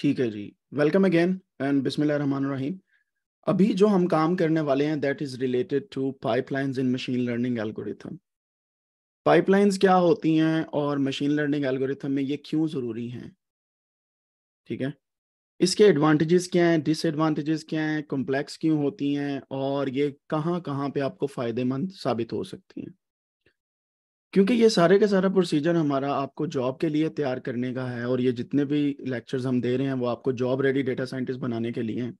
ठीक है जी welcome again and बिस्मिल्लाहिर्रहमानिर्रहीम अभी जो हम काम करने वाले हैं that is related to pipelines in machine learning algorithm pipelines क्या होती हैं और मशीन लर्निंग एल्गोरिथम में ये क्यों ज़रूरी हैं ठीक है इसके एडवांटेजेस क्या हैं डिसएडवांटेजेस क्या हैं कॉम्प्लेक्स क्यों होती हैं और ये कहाँ कहाँ पे आपको फ़ायदेमंद साबित हो सकती हैं क्योंकि ये सारे का सारा प्रोसीजर हमारा आपको जॉब के लिए तैयार करने का है और ये जितने भी लेक्चर्स हम दे रहे हैं वो आपको जॉब रेडी डेटा साइंटिस्ट बनाने के लिए हैं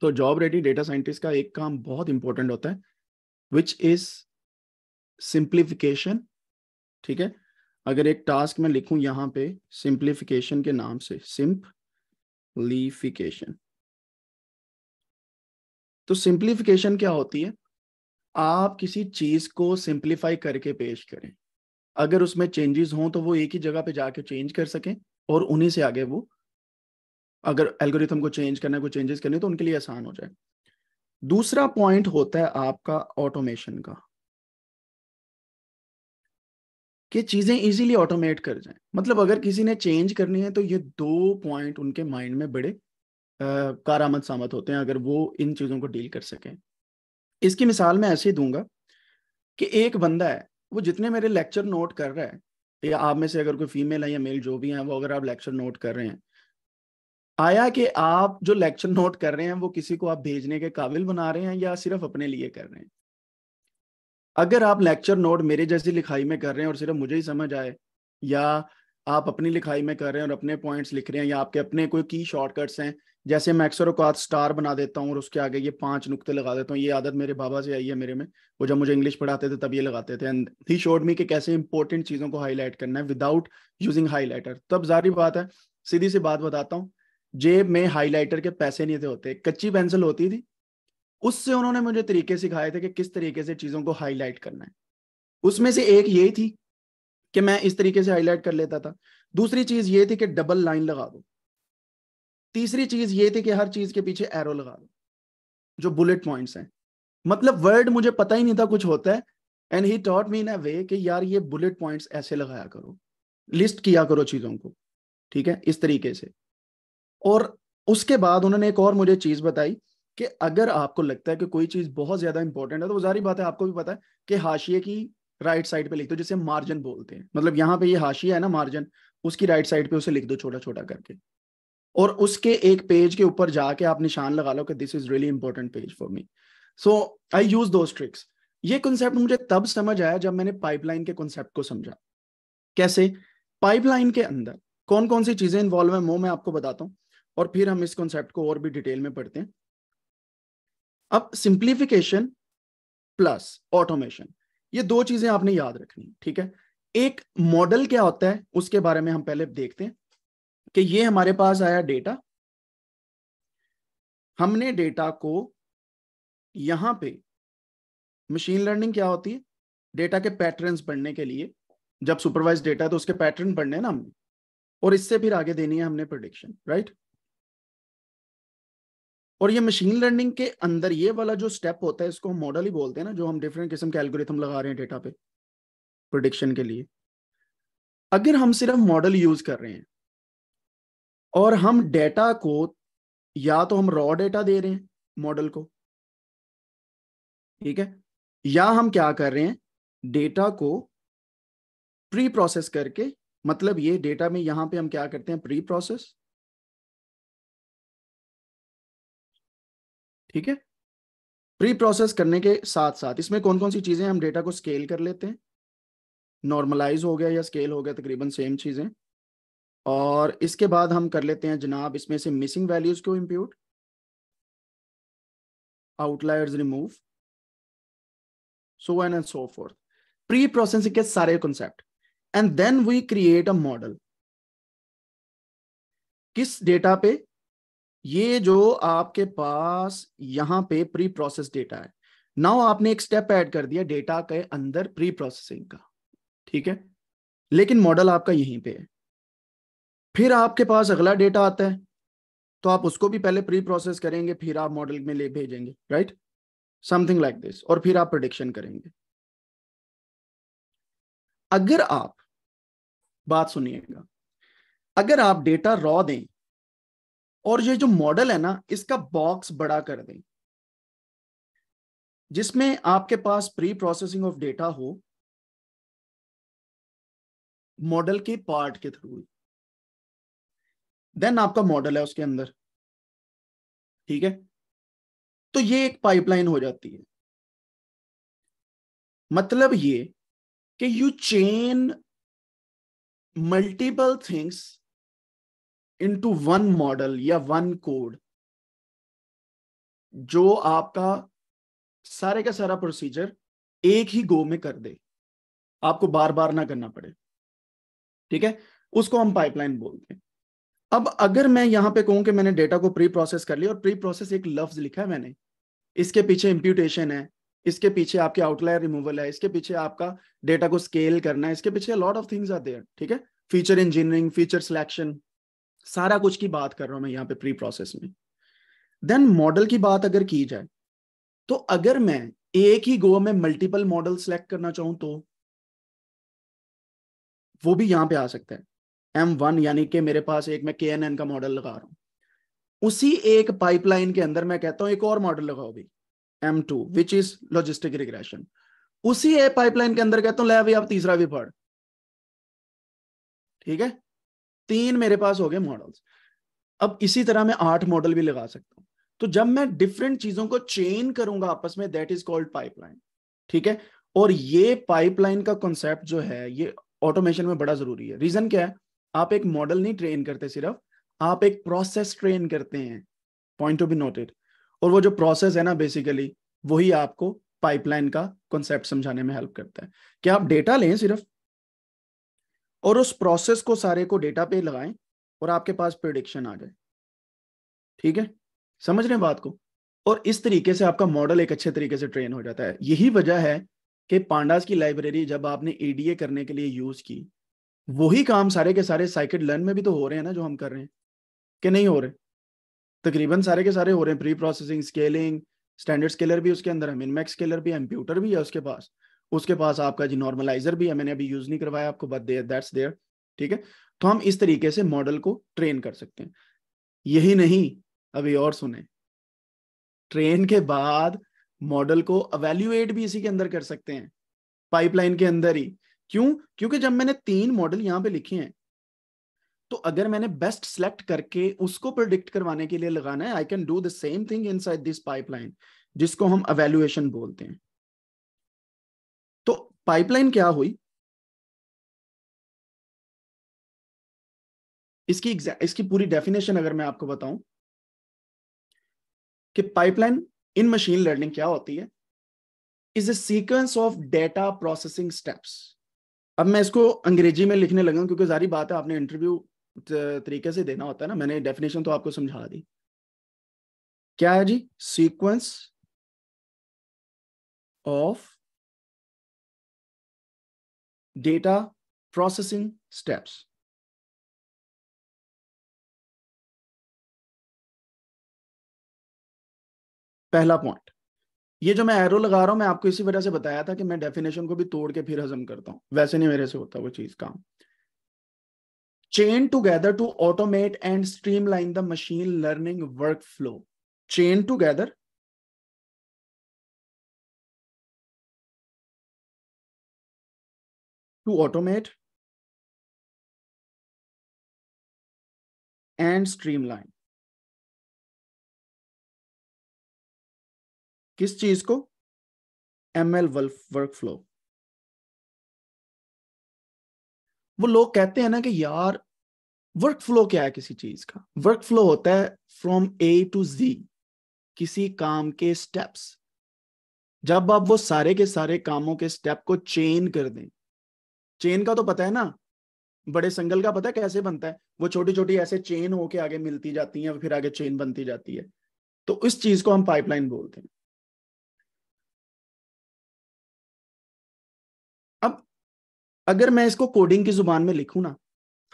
तो जॉब रेडी डेटा साइंटिस्ट का एक काम बहुत इंपॉर्टेंट होता है विच इज सिंप्लीफिकेशन ठीक है अगर एक टास्क में लिखूं यहां पे सिंप्लीफिकेशन के नाम से सिंप्लीफिकेशन तो सिंप्लीफिकेशन क्या होती है आप किसी चीज को सिंप्लीफाई करके पेश करें अगर उसमें चेंजेस हों तो वो एक ही जगह पे जाके चेंज कर सकें और उन्हीं से आगे वो अगर एल्गोरिथम को चेंज करना कोई चेंजेस करने तो उनके लिए आसान हो जाए दूसरा पॉइंट होता है आपका ऑटोमेशन का कि चीजें इजीली ऑटोमेट कर जाएं मतलब अगर किसी ने चेंज करनी है तो ये दो पॉइंट उनके माइंड में बड़े कारामद सामत होते हैं अगर वो इन चीजों को डील कर सकें इसकी मिसाल मैं ऐसे ही दूंगा कि एक बंदा है वो जितने मेरे लेक्चर नोट कर रहा है या आप में से अगर कोई फीमेल है या मेल जो भी है वो अगर आप लेक्चर नोट कर रहे हैं आया कि आप जो लेक्चर नोट कर रहे हैं वो किसी को आप भेजने के काबिल बना रहे हैं या सिर्फ अपने लिए कर रहे हैं अगर आप लेक्चर नोट मेरे जैसी लिखाई में कर रहे हैं और सिर्फ मुझे ही समझ आए या आप अपनी लिखाई में कर रहे हैं और अपने पॉइंट्स लिख रहे हैं या आपके अपने कोई की शॉर्टकट्स हैं जैसे मैं अक्सर अकात स्टार बना देता हूँ और उसके आगे ये पांच नुकते लगा देता हूँ ये आदत मेरे बाबा से आई है मेरे में वो जब मुझे इंग्लिश पढ़ाते थे तब ये लगाते थे एंड ही शोड मी कि कैसे इंपॉर्टेंट चीज़ों को हाईलाइट करना है विदाउट यूजिंग हाईलाइटर तब जारी बात है सीधी सी बात बताता हूँ जेब में हाईलाइटर के पैसे नहीं थे होते कच्ची पेंसिल होती थी उससे उन्होंने मुझे तरीके सिखाए थे कि किस तरीके से चीज़ों को हाईलाइट करना है उसमें से एक यही थी कि मैं इस तरीके से हाईलाइट कर लेता था दूसरी चीज़ ये थी कि डबल लाइन लगा दो तीसरी चीज ये थी कि हर चीज के पीछे एरो लगा दो जो बुलेट पॉइंट्स हैं मतलब वर्ड मुझे पता ही नहीं था कुछ होता है and he taught me in a वे कि यार ये बुलेट पॉइंट्स ऐसे लगाया करो लिस्ट किया करो चीजों को ठीक है इस तरीके से और उसके बाद उन्होंने एक और मुझे चीज बताई कि अगर आपको लगता है कि कोई चीज बहुत ज्यादा इंपॉर्टेंट है तो वो जारी बात है आपको भी पता है कि हाशिए की राइट साइड पे लिख दो जिसे मार्जिन बोलते हैं मतलब यहाँ पे ये हाशिया है ना मार्जिन उसकी राइट साइड पे उसे लिख दो छोटा छोटा करके और उसके एक पेज के ऊपर जाके आप निशान लगा लो कि this is really important page for me so I use दो ट्रिक्स ये कंसेप्ट मुझे तब समझ आया जब मैंने पाइपलाइन के कॉन्सेप्ट को समझा कैसे पाइपलाइन के अंदर कौन कौन सी चीजें इन्वॉल्व है वो मैं आपको बताता हूँ और फिर हम इस कॉन्सेप्ट को और भी डिटेल में पढ़ते हैं अब सिंप्लीफिकेशन प्लस ऑटोमेशन ये दो चीजें आपने याद रखनी ठीक है एक मॉडल क्या होता है उसके बारे में हम पहले देखते हैं कि ये हमारे पास आया डेटा हमने डेटा को यहां पे मशीन लर्निंग क्या होती है डेटा के पैटर्न्स पढ़ने के लिए जब सुपरवाइज डेटा है तो उसके पैटर्न पढ़ने ना हमने और इससे फिर आगे देनी है हमने प्रोडिक्शन राइट और ये मशीन लर्निंग के अंदर ये वाला जो स्टेप होता है इसको हम मॉडल ही बोलते हैं ना जो हम डिफरेंट किस्म के एल्गोरिथम लगा रहे हैं डेटा पे प्रोडिक्शन के लिए अगर हम सिर्फ मॉडल यूज कर रहे हैं और हम डेटा को या तो हम रॉ डेटा दे रहे हैं मॉडल को ठीक है या हम क्या कर रहे हैं डेटा को प्री प्रोसेस करके मतलब ये डेटा में यहां पे हम क्या करते हैं प्री प्रोसेस ठीक है प्री प्रोसेस करने के साथ साथ इसमें कौन कौन सी चीजें हम डेटा को स्केल कर लेते हैं नॉर्मलाइज हो गया या स्केल हो गया तकरीबन सेम चीजें और इसके बाद हम कर लेते हैं जनाब इसमें से मिसिंग वैल्यूज को impute outliers remove so on and so forth pre processing के सारे concept and then we create a model किस डेटा पे ये जो आपके पास यहां पे प्री प्रोसेस डेटा है नाउ आपने एक स्टेप ऐड कर दिया डेटा के अंदर प्री प्रोसेसिंग का ठीक है लेकिन मॉडल आपका यहीं पे है फिर आपके पास अगला डेटा आता है तो आप उसको भी पहले प्री प्रोसेस करेंगे फिर आप मॉडल में ले भेजेंगे राइट समथिंग लाइक दिस और फिर आप प्रोडिक्शन करेंगे अगर आप बात सुनिएगा अगर आप डेटा रॉ दें और ये जो मॉडल है ना इसका बॉक्स बड़ा कर दें जिसमें आपके पास प्री प्रोसेसिंग ऑफ डेटा हो मॉडल के पार्ट के थ्रू देन आपका मॉडल है उसके अंदर ठीक है तो ये एक पाइपलाइन हो जाती है मतलब ये कि you chain multiple things into one model या वन कोड जो आपका सारे का सारा प्रोसीजर एक ही गो में कर दे आपको बार बार ना करना पड़े ठीक है उसको हम पाइपलाइन बोलते हैं अब अगर मैं यहां पे कहूँ कि मैंने डेटा को प्री प्रोसेस कर लिया और प्री प्रोसेस एक लफ्ज लिखा है मैंने इसके पीछे इंप्यूटेशन है इसके पीछे आपके आउटलायर रिमूवल है इसके पीछे आपका डेटा को स्केल करना है इसके पीछे lot of things are there ठीक है फीचर इंजीनियरिंग फीचर सिलेक्शन सारा कुछ की बात कर रहा हूं मैं यहाँ पे प्री प्रोसेस में देन मॉडल की बात अगर की जाए तो अगर मैं एक ही गो में मल्टीपल मॉडल सेलेक्ट करना चाहूं तो वो भी यहां पे आ सकता है एम वन यानी कि मेरे पास एक मैं के एन एन का मॉडल लगा रहा हूँ उसी एक पाइपलाइन के अंदर मैं कहता हूँ एक और मॉडल लगाओ भी M two which is logistic regression उसी एक पाइपलाइन के अंदर कहता हूँ ले भाई आप तीसरा भी पढ़ ठीक है तीन मेरे पास हो गए मॉडल्स अब इसी तरह मैं आठ मॉडल भी लगा सकता हूँ तो जब मैं डिफरेंट चीजों को चेन करूंगा आपस में दैट इज कॉल्ड पाइपलाइन ठीक है और ये पाइपलाइन का कॉन्सेप्ट जो है ये ऑटोमेशन में बड़ा जरूरी है रीजन क्या है आप एक मॉडल नहीं ट्रेन करते सिर्फ आप एक प्रोसेस ट्रेन करते हैं पॉइंट टू बी नोटेड और वो जो प्रोसेस है ना बेसिकली वही आपको पाइपलाइन का कॉन्सेप्ट समझाने में हेल्प करता है क्या आप डेटा लें सिर्फ और उस प्रोसेस को सारे को डेटा पे लगाएं और आपके पास प्रिडिक्शन आ जाए ठीक है समझ रहे हैं बात को और इस तरीके से आपका मॉडल एक अच्छे तरीके से ट्रेन हो जाता है यही वजह है कि पांडास की लाइब्रेरी जब आपने एडीए करने के लिए यूज की वही काम सारे के सारे साइकिल लर्न में भी तो हो रहे हैं ना जो हम कर रहे हैं कि नहीं हो रहे तकरीबन सारे के सारे हो रहे हैं pre processing scaling standard scaler भी उसके अंदर है मिनमैक्स स्केलर भी कंप्यूटर भी है उसके पास उसके पास आपका जी नॉर्मलाइजर भी है मैंने अभी यूज नहीं करवाया आपको बट देयर दैट्स देयर ठीक है तो हम इस तरीके से मॉडल को ट्रेन कर सकते हैं यही नहीं अभी और सुने ट्रेन के बाद मॉडल को अवेल्युएट भी इसी के अंदर कर सकते हैं पाइपलाइन के अंदर ही क्यों क्योंकि जब मैंने तीन मॉडल यहां पे लिखे हैं तो अगर मैंने बेस्ट सेलेक्ट करके उसको प्रोडिक्ट करवाने के लिए लगाना है I can do the same thing inside this pipeline जिसको हम अवेल्युएशन बोलते हैं तो पाइपलाइन क्या हुई इसकी इसकी पूरी डेफिनेशन अगर मैं आपको बताऊं कि पाइपलाइन इन मशीन लर्निंग क्या होती है is a sequence of data processing steps अब मैं इसको अंग्रेजी में लिखने लगा क्योंकि सारी बात है आपने इंटरव्यू तरीके से देना होता है ना मैंने डेफिनेशन तो आपको समझा दी क्या है जी sequence of data processing steps पहला पॉइंट ये जो मैं एरो लगा रहा हूं मैं आपको इसी वजह से बताया था कि मैं डेफिनेशन को भी तोड़ के फिर हजम करता हूं वैसे नहीं मेरे से होता वो चीज काम chain together to automate and streamline the machine learning workflow chain together to automate and streamline किस चीज को एम एल वर्क फ्लो वो लोग कहते हैं ना कि यार वर्क फ्लो क्या है किसी चीज का वर्क फ्लो होता है फ्रॉम ए टू जी किसी काम के स्टेप्स जब आप वो सारे के सारे कामों के स्टेप को चेन कर दें चेन का तो पता है ना बड़े संगल का पता है कैसे बनता है वो छोटी छोटी ऐसे चेन होके आगे मिलती जाती है फिर आगे चेन बनती जाती है तो इस चीज को हम पाइपलाइन बोलते हैं अगर मैं इसको कोडिंग की जुबान में लिखूं ना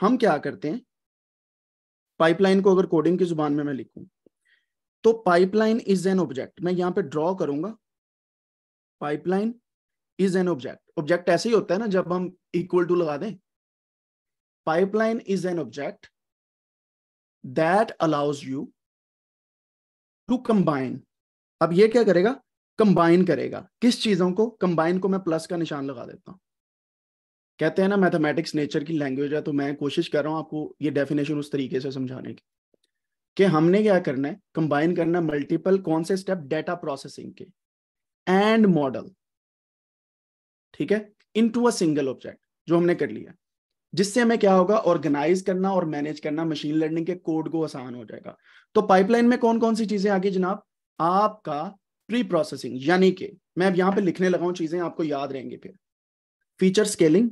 हम क्या करते हैं पाइपलाइन को अगर कोडिंग की जुबान में मैं लिखूं तो पाइपलाइन इज एन ऑब्जेक्ट मैं यहां पे ड्रॉ करूंगा pipeline is an object object ऐसे ही होता है ना जब हम इक्वल टू लगा दें pipeline is an object that allows you to combine अब ये क्या करेगा कंबाइन करेगा किस चीजों को कंबाइन को मैं प्लस का निशान लगा देता हूं कहते हैं ना मैथमेटिक्स नेचर की लैंग्वेज है तो मैं कोशिश कर रहा हूँ आपको ये डेफिनेशन उस तरीके से समझाने की कि हमने क्या करना है कंबाइन करना मल्टीपल कौन से स्टेप डेटा प्रोसेसिंग के एंड मॉडल ठीक है into a single object जो हमने कर लिया जिससे हमें क्या होगा ऑर्गेनाइज करना और मैनेज करना मशीन लर्निंग के कोड को आसान हो जाएगा तो पाइपलाइन में कौन कौन सी चीजें आगे जनाब आपका प्री प्रोसेसिंग यानी कि मैं अब यहां पे लिखने लगा हूं चीजें आपको याद रहेंगे फिर फीचर स्केलिंग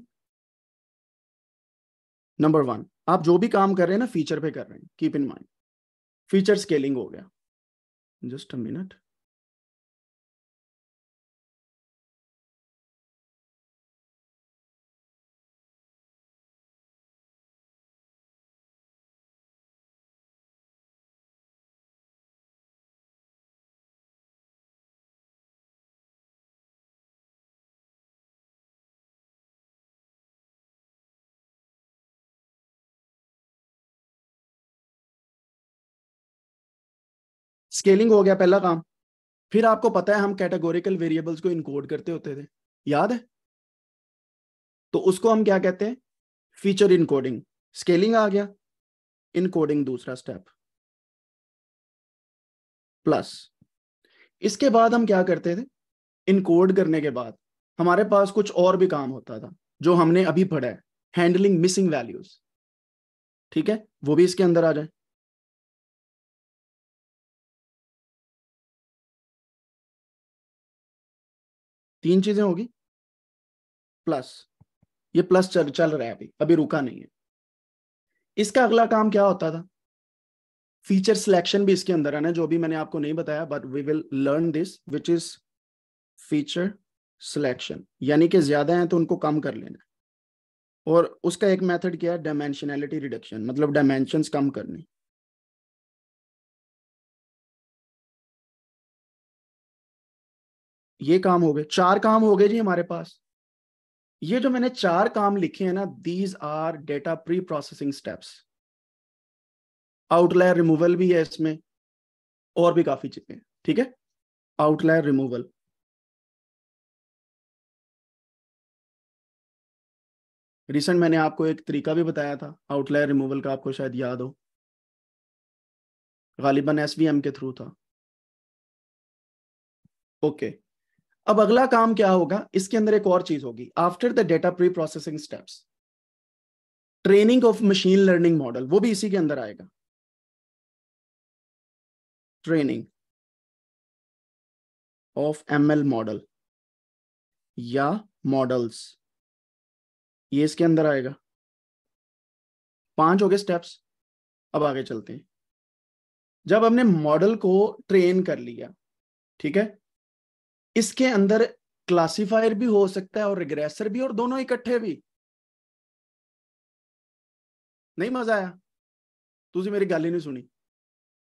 नंबर वन आप जो भी काम कर रहे हैं ना फीचर पे कर रहे हैं keep in mind feature scaling हो गया जस्ट अ मिनट स्केलिंग हो गया पहला काम फिर आपको पता है हम कैटेगोरिकल वेरिएबल्स को इनकोड करते होते थे याद है तो उसको हम क्या कहते हैं फीचर इनकोडिंग स्केलिंग आ गया इनकोडिंग दूसरा स्टेप प्लस इसके बाद हम क्या करते थे इनकोड करने के बाद हमारे पास कुछ और भी काम होता था जो हमने अभी पढ़ा है हैंडलिंग मिसिंग वैल्यूज ठीक है वो भी इसके अंदर आ जाए तीन चीजें होगी प्लस ये प्लस चल चल रहा है अभी अभी रुका नहीं है इसका अगला काम क्या होता था फीचर सिलेक्शन भी इसके अंदर आना जो भी मैंने आपको नहीं बताया but we will learn this which is feature selection यानी कि ज्यादा हैं तो उनको कम कर लेना और उसका एक मेथड क्या है डायमेंशनैलिटी रिडक्शन मतलब डायमेंशन कम करनी ये काम हो गए चार काम हो गए जी हमारे पास ये जो मैंने चार काम लिखे हैं ना these are data pre processing steps outlier removal भी है इसमें और भी काफी चीजें ठीक है आउटलायर रिमूवल रिसेंट मैंने आपको एक तरीका भी बताया था आउटलायर रिमूवल का आपको शायद याद हो गालिबन एस के थ्रू था ओके okay. अब अगला काम क्या होगा इसके अंदर एक और चीज होगी after the data pre processing steps training of machine learning model वो भी इसी के अंदर आएगा ट्रेनिंग ऑफ एमएल मॉडल या मॉडल्स ये इसके अंदर आएगा पांच हो गए स्टेप्स अब आगे चलते हैं जब हमने मॉडल को ट्रेन कर लिया ठीक है इसके अंदर क्लासिफायर भी हो सकता है और रिग्रेसर भी और दोनों इकट्ठे भी नहीं मजा आया तुझे मेरी गाली नहीं सुनी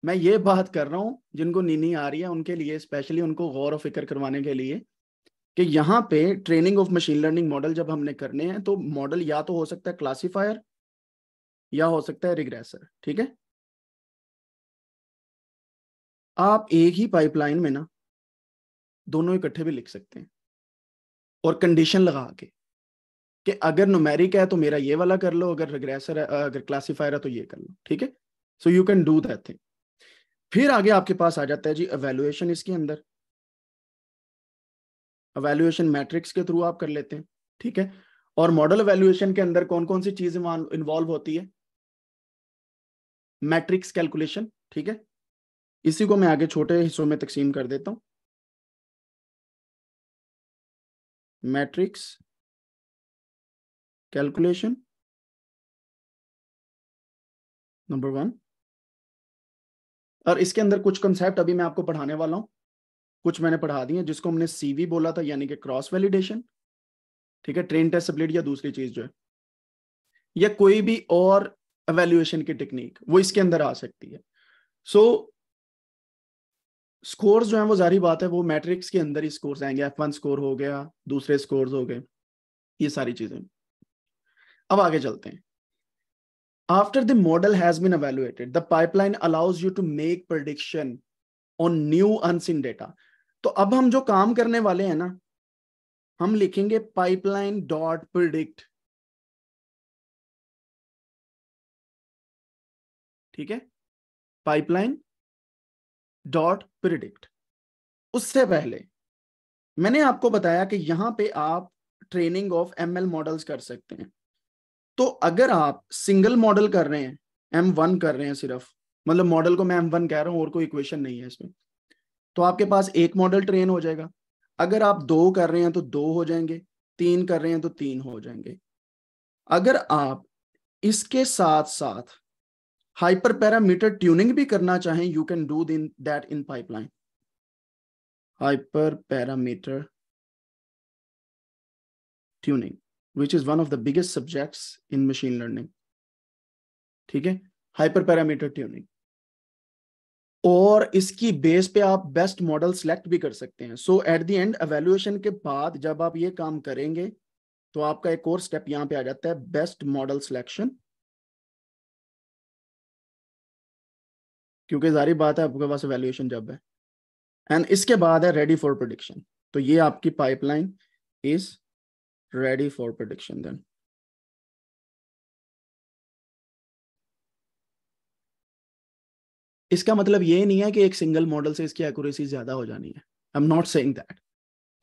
मैं ये बात कर रहा हूं जिनको नीनी आ रही है उनके लिए स्पेशली उनको गौर और फिक्र करवाने के लिए कि यहाँ पे training of machine learning model जब हमने करने हैं तो मॉडल या तो हो सकता है क्लासिफायर या हो सकता है रिग्रेसर ठीक है आप एक ही पाइपलाइन में ना दोनों इकट्ठे भी लिख सकते हैं और कंडीशन लगा के कि अगर नोमेरिक है तो मेरा ये वाला कर लो अगर रेग्रेसर है अगर क्लासीफायर है तो ये कर लो ठीक है so you can do that thing फिर आगे आपके पास आ जाता है जी अवेलुएशन इसके अंदर अवेलुएशन मैट्रिक्स के थ्रू आप कर लेते हैं ठीक है और मॉडल एवेल्युएशन के अंदर कौन कौन सी चीज इन्वॉल्व होती है मैट्रिक्स कैलकुलेशन ठीक है इसी को मैं आगे छोटे हिस्सों में तकसीम कर देता हूं मैट्रिक्स कैलकुलेशन नंबर वन और इसके अंदर कुछ कंसेप्ट अभी मैं आपको पढ़ाने वाला हूं कुछ मैंने पढ़ा दी है जिसको हमने सीवी बोला था यानी कि क्रॉस वैलिडेशन ठीक है ट्रेन टेस्टबिलिटी या दूसरी चीज जो है या कोई भी और एवेल्युएशन की टेक्निक वो इसके अंदर आ सकती है सो so, स्कोर्स जो है वो जारी बात है वो मैट्रिक्स के अंदर ही स्कोर्स आएंगे एफ वन स्कोर हो गया दूसरे स्कोर्स हो गए ये सारी चीजें अब आगे चलते हैं after the model has been evaluated the pipeline allows you to make prediction on new unseen data तो अब हम जो काम करने वाले हैं ना हम लिखेंगे पाइपलाइन डॉट प्रिडिक्ट ठीक है पाइपलाइन डॉट प्रिडिक्ट उससे पहले मैंने आपको बताया कि यहां पे आप ट्रेनिंग ऑफ एम मॉडल्स कर सकते हैं तो अगर आप सिंगल मॉडल कर रहे हैं एम वन कर रहे हैं सिर्फ मतलब मॉडल को मैं एम वन कह रहा हूं और कोई इक्वेशन नहीं है इसमें तो आपके पास एक मॉडल ट्रेन हो जाएगा अगर आप दो कर रहे हैं तो दो हो जाएंगे तीन कर रहे हैं तो तीन हो जाएंगे अगर आप इसके साथ साथ हाइपर पैरामीटर ट्यूनिंग भी करना चाहें you can do then that in pipeline hyper parameter tuning which is one of the biggest subjects in machine learning ठीक है हाइपर पैरामीटर ट्यूनिंग और इसकी बेस पे आप बेस्ट मॉडल सेलेक्ट भी कर सकते हैं so at the end evaluation के बाद जब आप ये काम करेंगे तो आपका एक और स्टेप यहां पे आ जाता है बेस्ट मॉडल सिलेक्शन क्योंकि जारी बात है आपके पास वैल्यूएशन जब है एंड इसके बाद है रेडी फॉर प्रोडिक्शन तो ये आपकी pipeline is ready for production then इसका मतलब ये नहीं है कि एक सिंगल मॉडल से इसकी एक्यूरेसी ज्यादा हो जानी है I am not saying that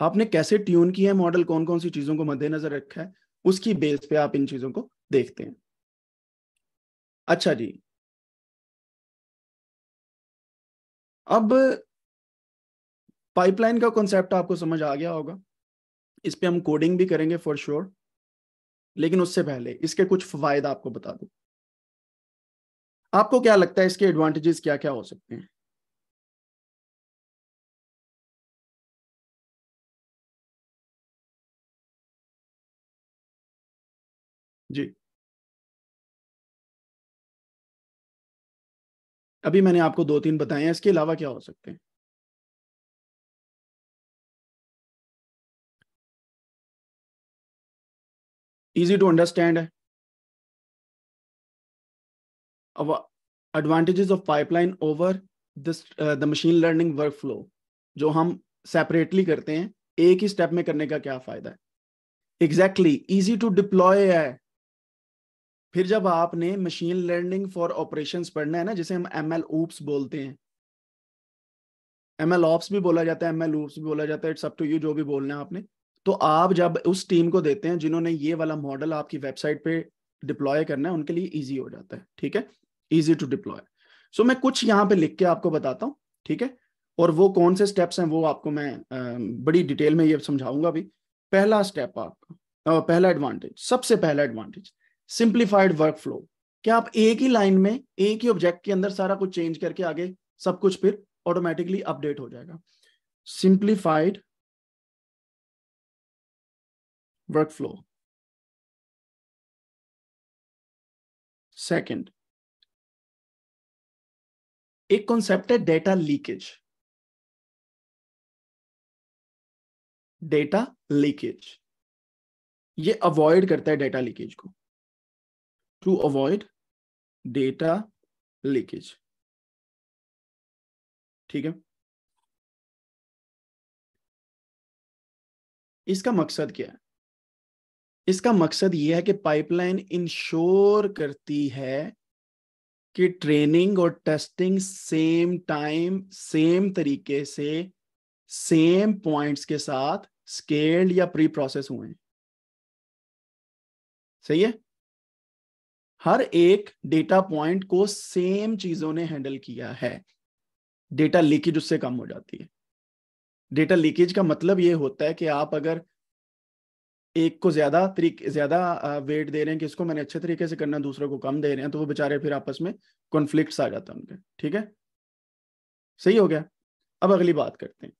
आपने कैसे ट्यून किया है मॉडल कौन कौन सी चीजों को मद्देनजर रखा है उसकी बेस पे आप इन चीजों को देखते हैं अच्छा जी अब पाइपलाइन का कॉन्सेप्ट आपको समझ आ गया होगा इस पर हम कोडिंग भी करेंगे फॉर श्योर sure, लेकिन उससे पहले इसके कुछ फायदा आपको बता दू आपको क्या लगता है इसके एडवांटेजेस क्या क्या हो सकते हैं जी अभी मैंने आपको दो तीन बताए हैं इसके अलावा क्या हो सकते हैं इजी टू अंडरस्टैंड है अब advantages of pipeline over this the machine learning workflow जो हम सेपरेटली करते हैं एक ही स्टेप में करने का क्या फायदा है एग्जैक्टली इजी टू डिप्लॉय है फिर जब आपने मशीन लर्निंग फॉर ऑपरेशंस पढ़ना है ना जिसे हम एम एल ओप्स बोलते हैं एम एल ऑप्स भी बोला जाता है एम एल ओप्स भी बोला जाता है इट्स अप टू यू जो भी बोलना है आपने तो आप जब उस टीम को देते हैं जिन्होंने ये वाला मॉडल आपकी वेबसाइट पे डिप्लॉय करना है उनके लिए ईजी हो जाता है ठीक है ईजी टू डिप्लॉय सो मैं कुछ यहाँ पे लिख के आपको बताता हूँ ठीक है और वो कौन से स्टेप्स हैं वो आपको मैं बड़ी डिटेल में ये समझाऊंगा अभी पहला स्टेप आपका पहला एडवांटेज सबसे पहला एडवांटेज सिंप्लीफाइड वर्क फ्लो क्या आप एक ही लाइन में एक ही ऑब्जेक्ट के अंदर सारा कुछ चेंज करके आगे सब कुछ फिर ऑटोमेटिकली अपडेट हो जाएगा सिंप्लीफाइड वर्क फ्लो सेकेंड एक कॉन्सेप्ट है डेटा लीकेज डेटा लीकेज ये अवॉइड करता है डेटा लीकेज को to avoid data leakage ठीक है इसका मकसद क्या है इसका मकसद यह है कि पाइपलाइन इंश्योर करती है कि ट्रेनिंग और टेस्टिंग सेम टाइम सेम तरीके से सेम पॉइंट्स के साथ स्केल्ड या प्री प्रोसेस हुए सही है हर एक डेटा पॉइंट को सेम चीजों ने हैंडल किया है डेटा लीकेज उससे कम हो जाती है डेटा लीकेज का मतलब ये होता है कि आप अगर एक को ज्यादा तरीके ज्यादा वेट दे रहे हैं कि इसको मैंने अच्छे तरीके से करना दूसरे को कम दे रहे हैं तो वो बेचारे फिर आपस में कॉन्फ्लिक्ट आ जाता है उनके ठीक है सही हो गया अब अगली बात करते हैं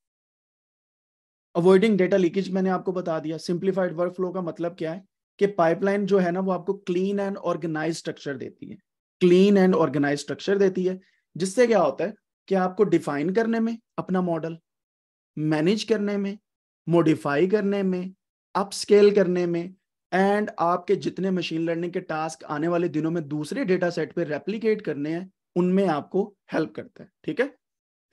अवॉइडिंग डेटा लीकेज मैंने आपको बता दिया सिंप्लीफाइड वर्क फ्लो का मतलब क्या है कि पाइपलाइन जो है ना वो आपको क्लीन एंड ऑर्गेनाइज स्ट्रक्चर देती है क्लीन एंड ऑर्गेनाइज स्ट्रक्चर देती है जिससे क्या होता है कि आपको डिफाइन करने में अपना मॉडल मैनेज करने में मोडिफाई करने में अपस्केल करने में एंड आपके जितने मशीन लर्निंग के टास्क आने वाले दिनों में दूसरे डेटा सेट पर रेप्लीकेट करने हैं उनमें आपको हेल्प करता है ठीक है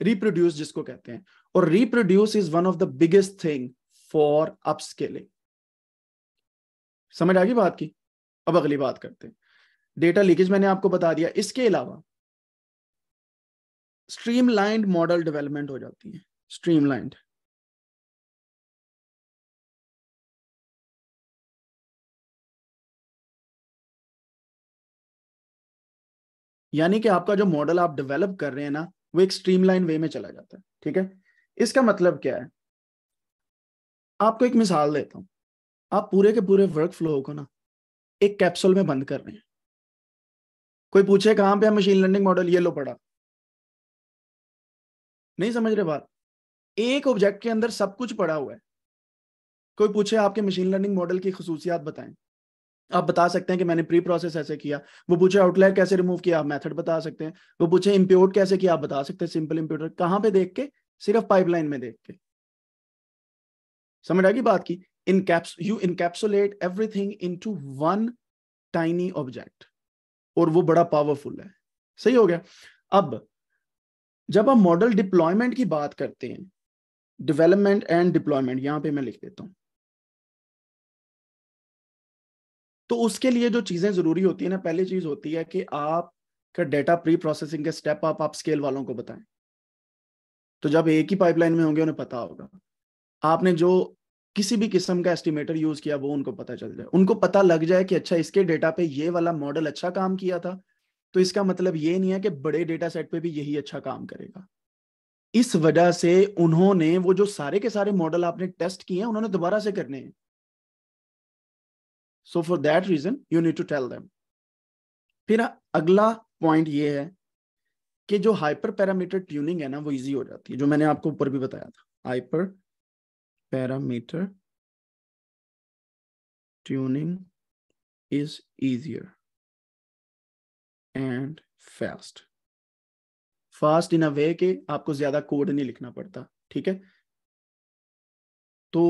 रिप्रोड्यूस जिसको कहते हैं और reproduce is one of the biggest thing for upscaling समझ आ गई बात की अब अगली बात करते हैं डेटा लीकेज मैंने आपको बता दिया इसके अलावा स्ट्रीमलाइंड मॉडल डेवलपमेंट हो जाती है स्ट्रीमलाइंड यानी कि आपका जो मॉडल आप डेवलप कर रहे हैं ना वो एक स्ट्रीमलाइन वे में चला जाता है ठीक है इसका मतलब क्या है आपको एक मिसाल देता हूं आप पूरे के पूरे वर्क फ्लो को ना एक कैप्सूल में बंद कर रहे हैं कोई पूछे कहां पे है मशीन लर्निंग मॉडल ये लो पड़ा नहीं समझ रहे बात एक ऑब्जेक्ट के अंदर सब कुछ पड़ा हुआ है कोई पूछे आपके मशीन लर्निंग मॉडल की खसूसियात बताएं आप बता सकते हैं कि मैंने प्री प्रोसेस ऐसे किया वो पूछे आउटलायर कैसे रिमूव किया आप मेथड बता सकते हैं वो पूछे इंप्योर्ट कैसे किया आप बता सकते हैं सिंपल इम्प्योर कहां पे देख के सिर्फ पाइपलाइन में देख के समझ आएगी बात की encaps you encapsulate everything into one tiny object और वो बड़ा पावरफुल है सही हो गया अब जब हम मॉडल डिप्लॉयमेंट की बात करते हैं डेवलपमेंट एंड डिप्लॉयमेंट यहां पे मैं लिख देता हूं तो उसके लिए जो चीजें जरूरी होती है ना पहली चीज होती है कि आप का डेटा प्री प्रोसेसिंग के स्टेप आप आप स्केल वालों को बताएं तो जब एक ही पाइपलाइन में होंगे उन्हें पता होगा आपने जो किसी भी किस्म का एस्टिमेटर यूज किया वो उनको पता चल जाए उनको पता लग जाए कि अच्छा इसके डेटा पे ये वाला मॉडल अच्छा काम किया था तो इसका मतलब ये नहीं है कि बड़े डेटा सेट पे भी यही अच्छा काम करेगा इस वजह से उन्होंने वो जो सारे के सारे मॉडल आपने टेस्ट किए हैं उन्होंने दोबारा से करने हैं so for that reason you need to tell them फिर अगला पॉइंट ये है कि जो हाइपर पैरामीटर ट्यूनिंग है ना वो इजी हो जाती है जो मैंने आपको ऊपर भी बताया था hyper parameter tuning is easier and fast. Fast in a way के आपको ज्यादा कोड नहीं लिखना पड़ता ठीक है तो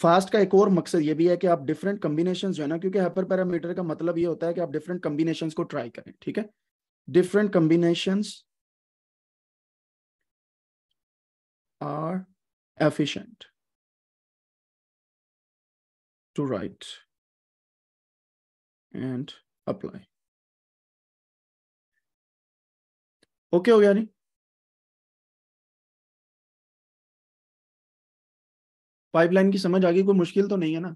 फास्ट का एक और मकसद ये भी है कि आप डिफरेंट कम्बिनेशन जो है ना क्योंकि हाइपर पैरामीटर का मतलब ये होता है कि आप डिफरेंट कम्बिनेशन को ट्राई करें ठीक है different combination are efficient to right and apply okay हो गया पाइपलाइन की समझ आ गई कोई मुश्किल तो नहीं है ना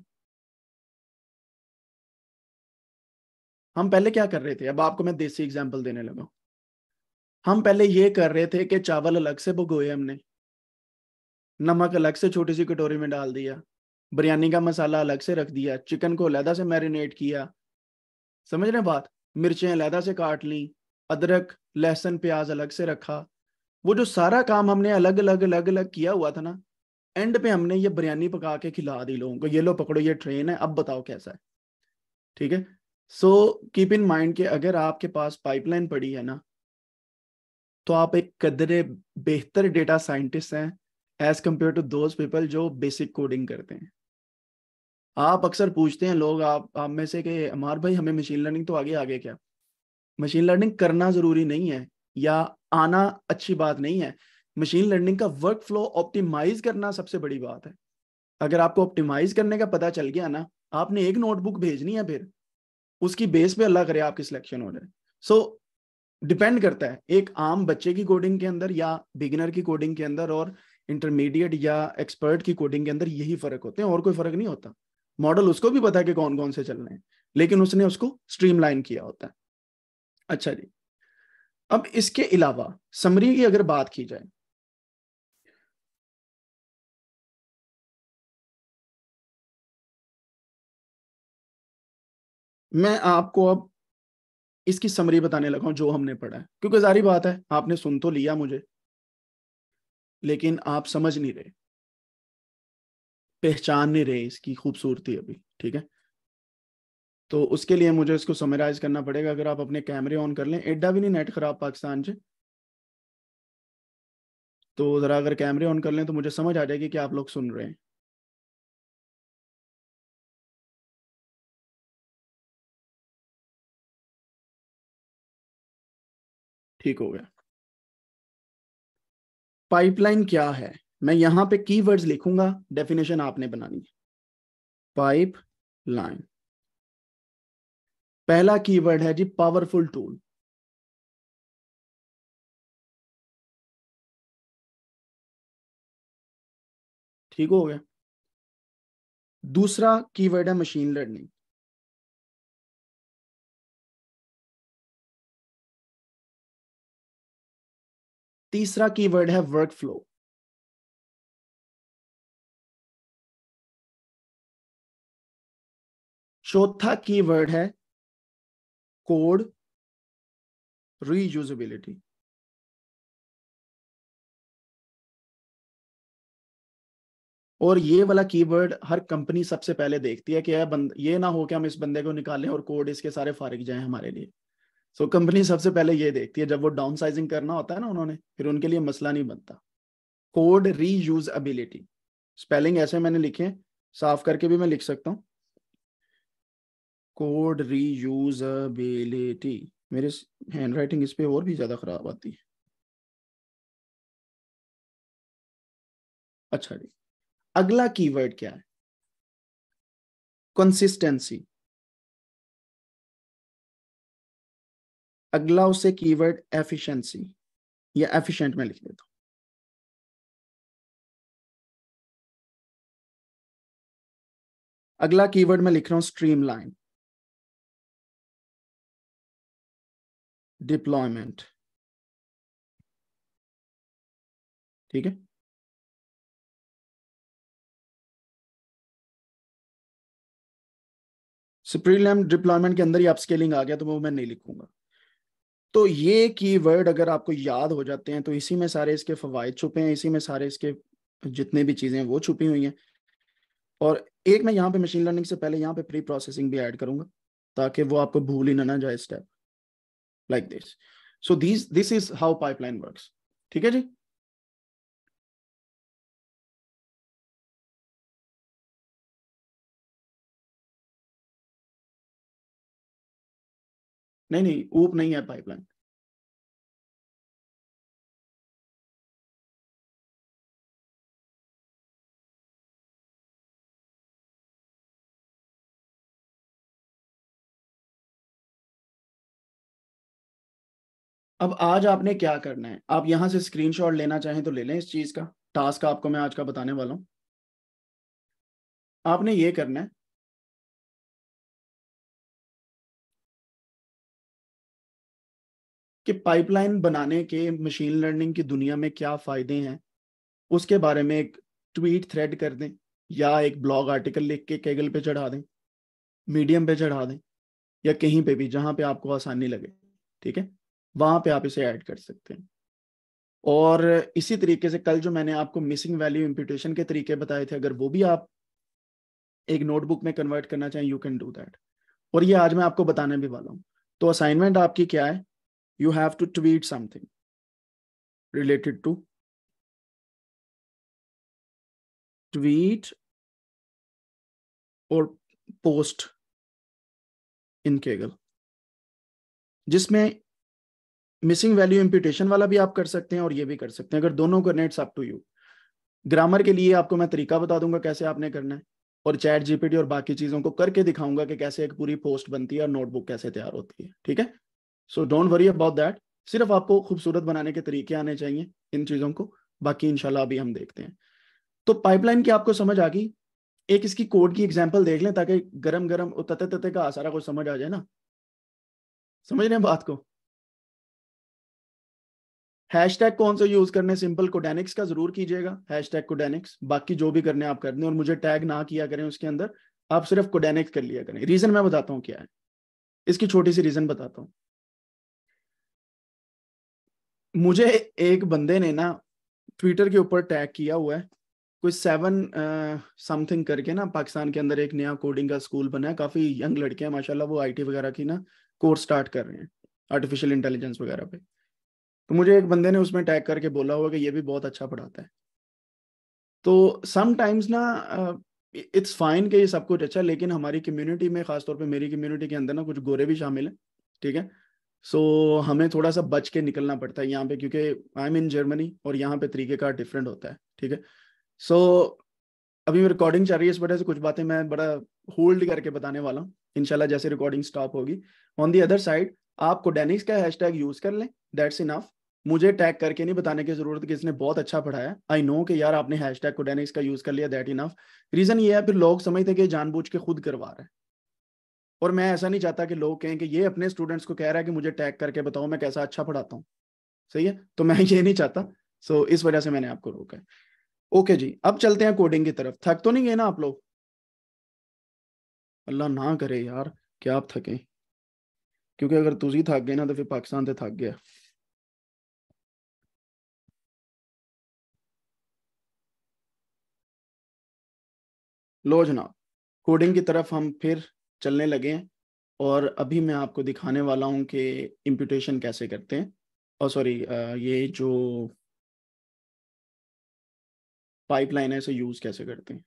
हम पहले क्या कर रहे थे अब आपको मैं देसी एग्जांपल देने लगा हम पहले ये कर रहे थे कि चावल अलग से भगोए हमने नमक अलग से छोटी सी कटोरी में डाल दिया बिरयानी का मसाला अलग से रख दिया चिकन को अलहदा से मैरिनेट किया समझ रहे बात मिर्चें अलहदा से काट ली अदरक लहसुन प्याज अलग से रखा वो जो सारा काम हमने अलग अलग अलग अलग किया हुआ था ना एंड पे हमने ये बिरयानी पका के खिला दी लोगों को ये लो पकड़ो ये ट्रेन है अब बताओ कैसा है ठीक है सो कीप इन माइंड कि अगर आपके पास पाइपलाइन पड़ी है ना तो आप एक कदरे बेहतर डेटा साइंटिस्ट हैं as compare to those people जो बेसिक कोडिंग करते हैं आप अक्सर पूछते हैं लोग आप आप में से कि अमार भाई हमें मशीन लर्निंग तो आगे आगे क्या मशीन लर्निंग करना ज़रूरी नहीं है या आना अच्छी बात नहीं है मशीन लर्निंग का वर्क फ्लो ऑप्टिमाइज करना सबसे बड़ी बात है अगर आपको ऑप्टिमाइज करने का पता चल गया ना आपने एक नोटबुक भेजनी है फिर उसकी बेस पे अल्लाह करे आपकी सिलेक्शन हो जाए सो डिपेंड करता है एक आम बच्चे की कोडिंग के अंदर या बिगिनर की कोडिंग के अंदर और इंटरमीडिएट या एक्सपर्ट की कोडिंग के अंदर यही फर्क होते हैं और कोई फर्क नहीं होता मॉडल उसको भी पता है कि कौन कौन से चल रहे हैं लेकिन उसने उसको स्ट्रीमलाइन किया होता है अच्छा जी अब इसके अलावा समरी की अगर बात की जाए मैं आपको अब इसकी समरी बताने लगा हूं जो हमने पढ़ा है क्योंकि जारी बात है आपने सुन तो लिया मुझे लेकिन आप समझ नहीं रहे पहचान नहीं रहे इसकी खूबसूरती अभी ठीक है तो उसके लिए मुझे इसको समराइज करना पड़ेगा अगर आप अपने कैमरे ऑन कर लें एड्डा भी नहीं नेट खराब पाकिस्तान से तो ज़रा अगर कैमरे ऑन कर लें तो मुझे समझ आ जाएगी कि आप लोग सुन रहे हैं ठीक हो गया पाइपलाइन क्या है मैं यहां पे कीवर्ड्स लिखूंगा डेफिनेशन आपने बनानी है पाइप लाइन पहला कीवर्ड है जी पावरफुल टूल ठीक हो गया दूसरा कीवर्ड है मशीन लर्निंग तीसरा कीवर्ड है वर्क फ्लो चौथा कीवर्ड है कोड रीयूजिलिटी और ये वाला कीवर्ड हर कंपनी सबसे पहले देखती है कि यह बंद ये ना हो कि हम इस बंदे को निकालें और कोड इसके सारे फारिग जाए हमारे लिए सो so, कंपनी सबसे पहले ये देखती है जब वो डाउन साइजिंग करना होता है ना उन्होंने फिर उनके लिए मसला नहीं बनता कोड रीयूजबिलिटी स्पेलिंग ऐसे मैंने लिखे साफ करके भी मैं लिख सकता हूँ कोड रीयूजबिलिटी मेरे हैंड राइटिंग इस पर और भी ज़्यादा ख़राब आती है अच्छा जी अगला कीवर्ड क्या है कंसिस्टेंसी अगला उसे कीवर्ड एफिशिएंसी या एफिशिएंट में लिख देता हूं अगला कीवर्ड मैं लिख रहा हूं स्ट्रीमलाइन deployment ठीक है स्प्रीलैम डिप्लॉयमेंट के अंदर ही आप स्केलिंग आ गया तो वो मैं नहीं लिखूंगा तो ये कीवर्ड अगर आपको याद हो जाते हैं तो इसी में सारे इसके फवायद छुपे हैं इसी में सारे इसके जितने भी चीज़ें हैं वो छुपी हुई हैं और एक मैं यहाँ पे मशीन लर्निंग से पहले यहाँ पे प्री प्रोसेसिंग भी ऐड करूंगा ताकि वो आपको भूल ही ना जाए step like this so these this is how pipeline works Okay, ji नहीं नहीं ऊप नहीं है पाइपलाइन अब आज आपने क्या करना है आप यहां से स्क्रीनशॉट लेना चाहें तो ले लें इस चीज का टास्क आपको मैं आज का बताने वाला हूं आपने ये करना है कि पाइपलाइन बनाने के मशीन लर्निंग की दुनिया में क्या फायदे हैं उसके बारे में एक ट्वीट थ्रेड कर दें या एक ब्लॉग आर्टिकल लिख के केगल पे चढ़ा दें मीडियम पे चढ़ा दें या कहीं पे भी जहां पे आपको आसानी लगे ठीक है वहां पे आप इसे ऐड कर सकते हैं और इसी तरीके से कल जो मैंने आपको मिसिंग वैल्यू इम्प्यूटेशन के तरीके बताए थे अगर वो भी आप एक नोटबुक में कन्वर्ट करना चाहें यू कैन डू दैट और ये आज मैं आपको बताने भी वाला हूँ तो असाइनमेंट आपकी क्या है you have to tweet something related to tweet और पोस्ट इन केगल जिसमें मिसिंग वैल्यू इम्प्यूटेशन वाला भी आप कर सकते हैं और ये भी कर सकते हैं अगर दोनों करने it's up to you grammar के लिए आपको मैं तरीका बता दूंगा कैसे आपने करना है और चैट जीपीटी और बाकी चीजों को करके दिखाऊंगा कि कैसे एक पूरी पोस्ट बनती है और नोटबुक कैसे तैयार होती है ठीक है so don't worry about that सिर्फ आपको खूबसूरत बनाने के तरीके आने चाहिए इन चीजों को बाकी इनशाला अभी हम देखते हैं तो पाइपलाइन की आपको समझ आ गई एक इसकी कोड की एग्जाम्पल देख लें ताकि गरम गरम तते तते का सारा कुछ समझ आ जाए ना समझ रहे हैं बात को हैशटैग कौन सा यूज करने सिंपल कोडेनिक्स का जरूर कीजिएगा हैशटैग कोडेनिक्स बाकी जो भी करने आप कर दें और मुझे टैग ना किया करें उसके अंदर आप सिर्फ कोडेनिक्स कर लिया करें रीजन मैं बताता हूँ क्या है इसकी छोटी सी रीजन बताता हूँ मुझे एक बंदे ने ना ट्विटर के ऊपर टैग किया हुआ है कोई सेवन समथिंग करके ना पाकिस्तान के अंदर एक नया कोडिंग का स्कूल बना है काफी यंग लड़के हैं माशाल्लाह वो आईटी वगैरह की ना कोर्स स्टार्ट कर रहे हैं आर्टिफिशियल इंटेलिजेंस वगैरह पे तो मुझे एक बंदे ने उसमें टैग करके बोला हुआ कि ये भी बहुत अच्छा पढ़ाता है तो समटाइम्स ना इट्स फाइन कि ये सब कुछ अच्छा लेकिन हमारी कम्युनिटी में खासतौर पे मेरी कम्युनिटी के अंदर ना कुछ गोरे भी शामिल हैं ठीक है सो so, हमें थोड़ा सा बच के निकलना पड़ता है यहाँ पे क्योंकि आई एम इन जर्मनी और यहाँ पे तरीके का डिफरेंट होता है ठीक है सो so, अभी रिकॉर्डिंग चल रही है इस वजह से कुछ बातें मैं बड़ा होल्ड करके बताने वाला हूँ इनशाला जैसे रिकॉर्डिंग स्टॉप होगी ऑन दी अदर साइड आप कोडेनिक्स का हैशटैग यूज कर लें दैट्स इनफ मुझे टैग करके नहीं बताने की जरूरत किसने बहुत अच्छा पढ़ाया आई नो कि यार आपने हैश टैग कोडेनिक्स का यूज कर लिया दैट इनफ रीजन ये है फिर लोग समझते कि जानबूझ के खुद करवा रहे और मैं ऐसा नहीं चाहता कि लोग कहें कि ये अपने स्टूडेंट्स को कह रहा है कि मुझे टैग करके बताओ मैं कैसा अच्छा पढ़ाता हूँ सही है तो मैं ये नहीं चाहता सो so, इस वजह से मैंने आपको रोका है ओके जी अब चलते हैं कोडिंग की तरफ थक तो नहीं गए ना आप लोग अल्लाह ना करे यार क्या आप थकें क्योंकि अगर ही थक गए ना तो फिर पाकिस्तान से थक गया लो जनाब कोडिंग की तरफ हम फिर चलने लगे और अभी मैं आपको दिखाने वाला हूं कि इम्प्यूटेशन कैसे करते हैं और सॉरी ये जो पाइपलाइन है इसे यूज़ कैसे करते हैं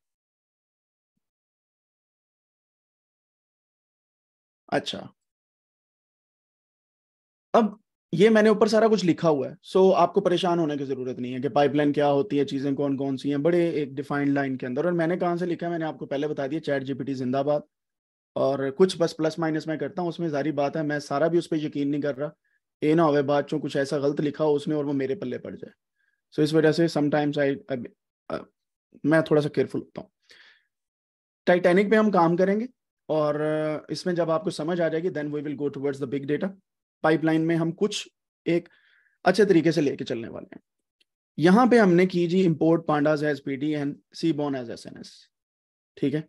अच्छा अब ये मैंने ऊपर सारा कुछ लिखा हुआ है सो so, आपको परेशान होने की जरूरत नहीं है कि पाइपलाइन क्या होती है चीजें कौन कौन सी हैं बड़े एक डिफाइंड लाइन के अंदर और मैंने कहाँ से लिखा है मैंने आपको पहले बता दिया चैट जीपीटी जिंदाबाद और कुछ बस प्लस माइनस मैं करता हूँ उसमें सारी बात है मैं सारा भी उस पर यकीन नहीं कर रहा ए ना हो बात चूँ कुछ ऐसा गलत लिखा हो उसने और वो मेरे पल्ले पड़ जाए सो so, इस वजह से समटाइम्स आई मैं थोड़ा सा केयरफुल होता हूँ टाइटेनिक पे हम काम करेंगे और इसमें जब आपको समझ आ जाएगी then we will go towards the big data pipeline में हम कुछ एक अच्छे तरीके से लेके चलने वाले हैं यहां पे हमने की जी import pandas as P D and seaborn as S N S ठीक है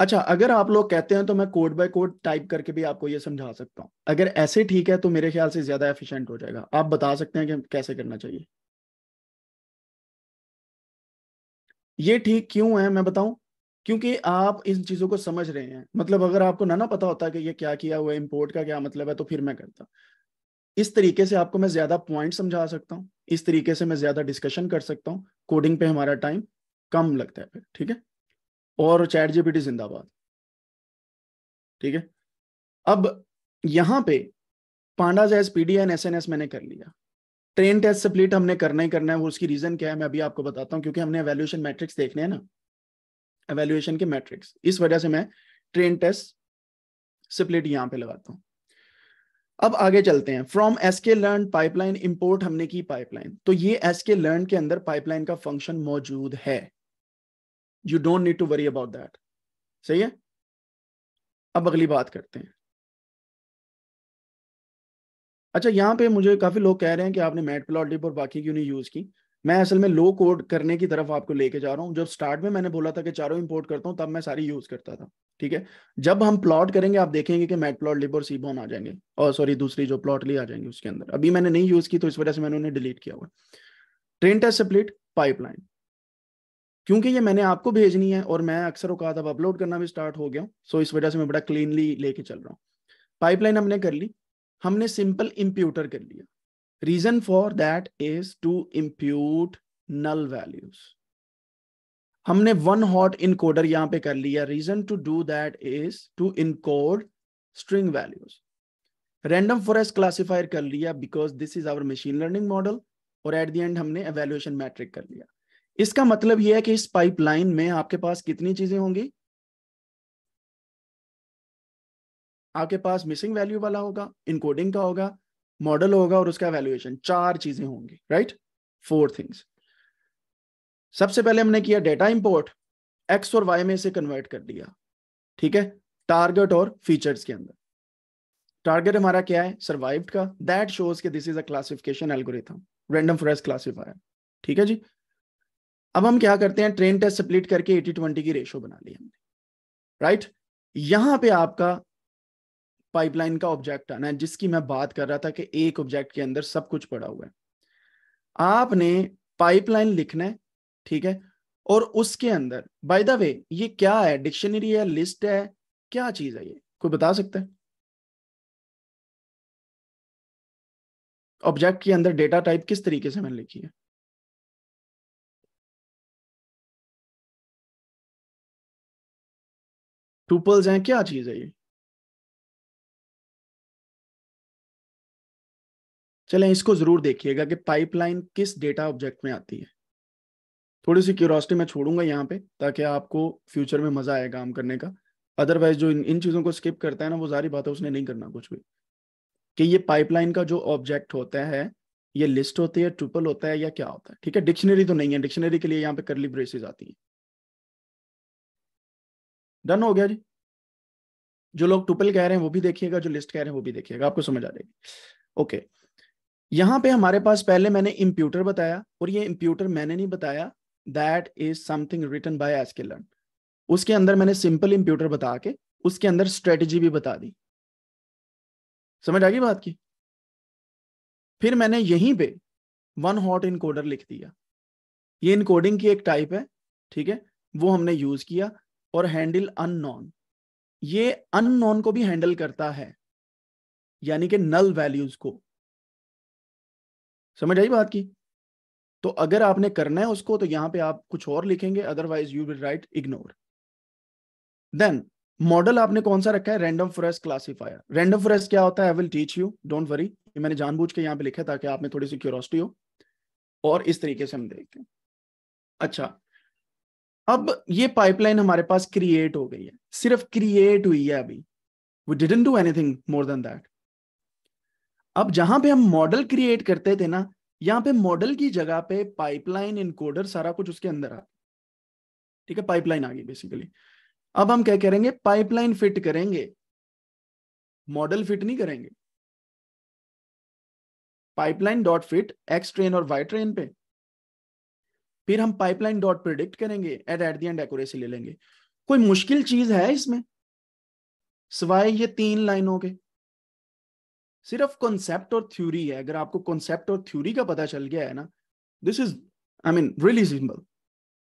अच्छा अगर आप लोग कहते हैं तो मैं कोड बाय कोड टाइप करके भी आपको ये समझा सकता हूं अगर ऐसे ठीक है तो मेरे ख्याल से ज्यादा एफिशिएंट हो जाएगा आप बता सकते हैं कि कैसे करना चाहिए ये ठीक क्यों है मैं बताऊं क्योंकि आप इन चीजों को समझ रहे हैं मतलब अगर आपको ना ना पता होता कि ये क्या किया हुआ इम्पोर्ट का क्या मतलब है तो फिर मैं करता इस तरीके से आपको मैं ज्यादा पॉइंट समझा सकता हूँ इस तरीके से मैं ज्यादा डिस्कशन कर सकता हूँ कोडिंग पे हमारा टाइम कम लगता है ठीक है और चैट जीपीटी जिंदाबाद ठीक है अब यहाँ पे pandas as P D and S N S मैंने कर लिया ट्रेन टेस्ट स्प्लिट हमने करना ही करना है वो उसकी रीजन क्या है मैं अभी आपको बताता हूँ क्योंकि हमने वैल्यूएशन मैट्रिक्स देखने हैं ना एवेल्युएशन के मैट्रिक्स इस वजह से मैं ट्रेन टेस्ट सिपलिट यहां पे लगाता हूं अब आगे चलते हैं from S K learn pipeline import हमने की पाइपलाइन तो ये एस के लर्न के अंदर पाइपलाइन का फंक्शन मौजूद है you don't need to worry about that सही है अब अगली बात करते हैं अच्छा यहां पे मुझे काफी लोग कह रहे हैं कि आपने मैट प्लॉट डिप और बाकी क्यों नहीं यूज की मैं असल में लो कोड करने की तरफ आपको लेके जा रहा हूँ जब स्टार्ट में मैंने बोला था कि चारों इंपोर्ट करता हूँ तब मैं सारी यूज करता था ठीक है जब हम प्लॉट करेंगे आप देखेंगे कि मैट प्लॉट लिब और सीबोन आ जाएंगे और सॉरी दूसरी जो प्लॉट ली आ जाएंगे उसके अंदर अभी मैंने नहीं यूज की तो इस वजह से मैंने उन्हें डिलीट किया हुआ ट्रेन टेस्ट सप्लीट पाइपलाइन क्योंकि ये मैंने आपको भेजनी है और मैं अक्सर औकात अब अपलोड करना भी स्टार्ट हो गया हूँ सो इस वजह से मैं बड़ा क्लीनली लेके चल रहा हूँ पाइपलाइन हमने कर ली हमने सिंपल इंप्यूटर कर लिया Reason for that is to impute null values. हमने वन हॉट इनकोडर यहां पे कर लिया reason to do that is to encode string values random forest classifier कर लिया because this is our machine learning model और एट द एंड हमने evaluation metric कर लिया इसका मतलब यह है कि इस पाइपलाइन में आपके पास कितनी चीजें होंगी आपके पास मिसिंग वैल्यू वाला होगा इनकोडिंग का होगा मॉडल होगा और उसका वैल्यूएशन चार चीजें होंगी राइट फोर थिंग्स सबसे पहले हमने किया डेटा इंपोर्ट एक्स और वाई में से कन्वर्ट कर दिया ठीक है टारगेट और फीचर्स के अंदर टारगेट हमारा क्या है सर्वाइव का दैट शोज के this is a classification algorithm random forest classifier ठीक है जी अब हम क्या करते हैं ट्रेन टेस्ट स्प्लिट करके एटी ट्वेंटी की रेशो बना ली हमने राइट यहां पे आपका पाइपलाइन का ऑब्जेक्ट आना है जिसकी मैं बात कर रहा था कि एक ऑब्जेक्ट के अंदर सब कुछ पड़ा हुआ है आपने पाइपलाइन लिखना है ठीक है और उसके अंदर बाय द वे ये क्या है डिक्शनरी है लिस्ट है क्या चीज है ये कोई बता सकता है ऑब्जेक्ट के अंदर डेटा टाइप किस तरीके से मैंने लिखी है टूपल्स हैं क्या चीज है ये चलें इसको जरूर देखिएगा कि पाइपलाइन किस डेटा ऑब्जेक्ट में आती है थोड़ी सी क्यूरोसिटी मैं छोड़ूंगा यहाँ पे ताकि आपको फ्यूचर में मजा आए काम करने का अदरवाइज जो इन इन चीज़ों को स्किप करता है ना वो सारी बात है उसने नहीं करना कुछ भी कि ये पाइपलाइन का जो ऑब्जेक्ट होता है ये लिस्ट होती है ट्रिपल होता है या क्या होता है ठीक है डिक्शनरी तो नहीं है डिक्शनरी के लिए यहाँ पे करली ब्रेसिस आती है डन हो गया जी जो लोग ट्रिपल कह रहे हैं वो भी देखिएगा जो लिस्ट कह रहे हैं वो भी देखिएगा आपको समझ आ जाएगी ओके okay. यहाँ पे हमारे पास पहले मैंने इम्प्यूटर बताया और ये इम्प्यूटर मैंने नहीं बताया that is something written by S K learn उसके अंदर मैंने सिंपल इम्प्यूटर बता के उसके अंदर स्ट्रेटेजी भी बता दी समझ आ गई बात की फिर मैंने यहीं पे वन हॉट इनकोडर लिख दिया ये इनकोडिंग की एक टाइप है ठीक है वो हमने यूज किया और हैंडल अननोन ये अननोन को भी हैंडल करता है यानी कि नल वैल्यूज को समझ आई बात की तो अगर आपने करना है उसको तो यहां पे आप कुछ और लिखेंगे otherwise you will write ignore then model आपने कौन सा रखा है random forest classifier random forest क्या होता है I will teach you don't worry ये मैंने जानबूझ के यहाँ पे लिखा ताकि आप में थोड़ी सी क्यूरोसिटी हो और इस तरीके से हम देखते हैं अच्छा अब ये पाइपलाइन हमारे पास क्रिएट हो गई है सिर्फ क्रिएट हुई है अभी we didn't do anything more than that अब जहां पे हम मॉडल क्रिएट करते थे ना यहाँ पे मॉडल की जगह पे पाइपलाइन इनकोडर सारा कुछ उसके अंदर आ ठीक है पाइपलाइन आ गई बेसिकली अब हम क्या करेंगे पाइपलाइन फिट करेंगे मॉडल फिट नहीं करेंगे pipeline dot fit X train और वाई ट्रेन पे फिर हम पाइपलाइन डॉट प्रिडिक्ट करेंगे at at the end accuracy ले लेंगे कोई मुश्किल चीज है इसमें सिवाय ये तीन लाइनों के सिर्फ कॉन्सेप्ट और थ्योरी है अगर आपको कॉन्सेप्ट और थ्योरी का पता चल गया है ना this is I mean really simple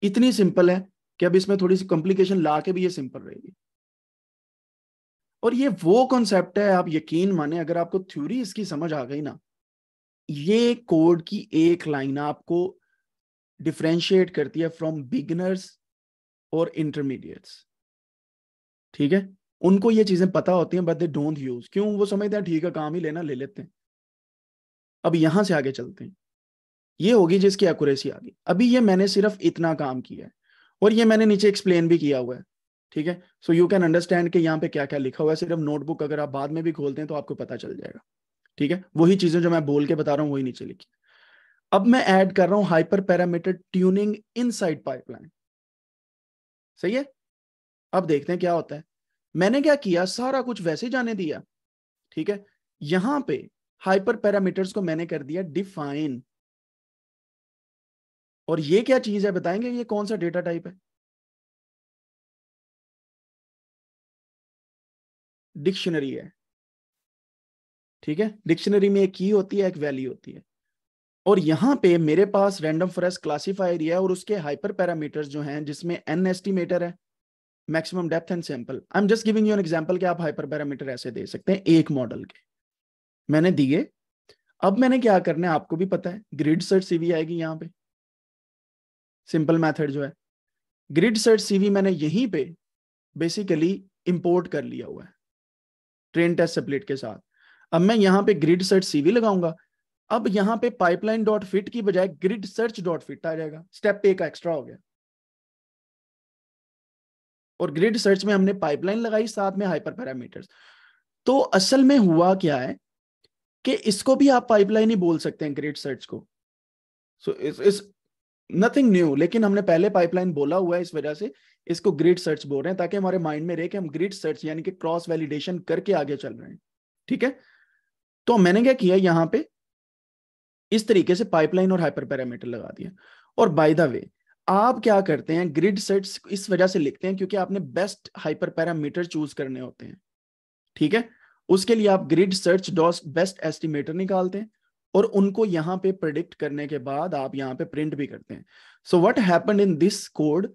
इतनी सिंपल है कि अब इसमें थोड़ी सी कॉम्प्लिकेशन ला के भी ये सिंपल रहेगी और ये वो कॉन्सेप्ट है आप यकीन माने अगर आपको थ्योरी इसकी समझ आ गई ना ये कोड की एक लाइन आपको डिफ्रेंशिएट करती है फ्रॉम बिगनर्स और इंटरमीडिएट्स ठीक है उनको ये चीजें पता होती हैं बट दे डोंट यूज क्यों वो समझते हैं ठीक है काम ही लेना ले लेते हैं अब यहां से आगे चलते हैं ये होगी जिसकी एक्यूरेसी आ गई अभी ये मैंने सिर्फ इतना काम किया है और ये मैंने नीचे एक्सप्लेन भी किया हुआ है ठीक है सो यू कैन अंडरस्टैंड कि यहाँ पे क्या क्या लिखा हुआ है सिर्फ नोटबुक अगर आप बाद में भी खोलते हैं तो आपको पता चल जाएगा ठीक है वही चीजें जो मैं बोल के बता रहा हूँ वही नीचे लिखी अब मैं ऐड कर रहा हूँ hyper parameter tuning inside pipeline सही है अब देखते हैं क्या होता है मैंने क्या किया सारा कुछ वैसे जाने दिया ठीक है यहां पे हाइपर पैरामीटर्स को मैंने कर दिया डिफाइन और ये क्या चीज है बताएंगे ये कौन सा डेटा टाइप है डिक्शनरी है ठीक है डिक्शनरी में एक की होती है एक वैल्यू होती है और यहां पे मेरे पास रैंडम फॉरेस्ट क्लासिफायर है और उसके हाइपर पैरामीटर्स जो हैं जिसमें एन एस्टिमेटर है maximum depth and sample I am just giving you an example आप हाइपर पैरामीटर ऐसे दे सकते हैं एक मॉडल के मैंने दिए अब मैंने क्या करना है आपको भी पता है ग्रिड सर्च सीवी आएगी यहाँ पे सिंपल मेथड जो है ग्रिड सर्च सीवी मैंने यहीं पे बेसिकली इंपोर्ट कर लिया हुआ है ट्रेन टेस्ट सेपलेट के साथ अब मैं यहाँ पे ग्रिड सर्च सीवी लगाऊंगा अब यहाँ पे पाइपलाइन डॉट फिट की बजाय ग्रिड सर्च डॉट फिट आ जाएगा स्टेप पे का एक्स्ट्रा हो गया और ग्रिड सर्च में हमने पाइपलाइन लगाई साथ में हाइपर पैरामीटर्स तो असल में हुआ क्या है कि इसको भी आप पाइपलाइन ही बोल सकते हैं ग्रिड सर्च को सो इस नथिंग न्यू लेकिन हमने पहले पाइपलाइन बोला हुआ है इस वजह से इसको ग्रिड सर्च बोल रहे हैं ताकि हमारे माइंड में रहे कि हम ग्रिड सर्च यानी कि क्रॉस वैलिडेशन करके आगे चल रहे हैं ठीक है तो मैंने क्या किया यहाँ पे इस तरीके से पाइपलाइन और हाइपर पैरामीटर लगा दिया और बाय द वे आप क्या करते हैं ग्रिड सेट्स इस वजह से लिखते हैं क्योंकि आपने बेस्ट हाइपर पैरामीटर चूज करने होते हैं ठीक है उसके लिए आप grid search dot best estimator निकालते हैं और उनको यहां पे प्रिडिक्ट करने के बाद आप यहां पे प्रिंट भी करते हैं so what happened in this code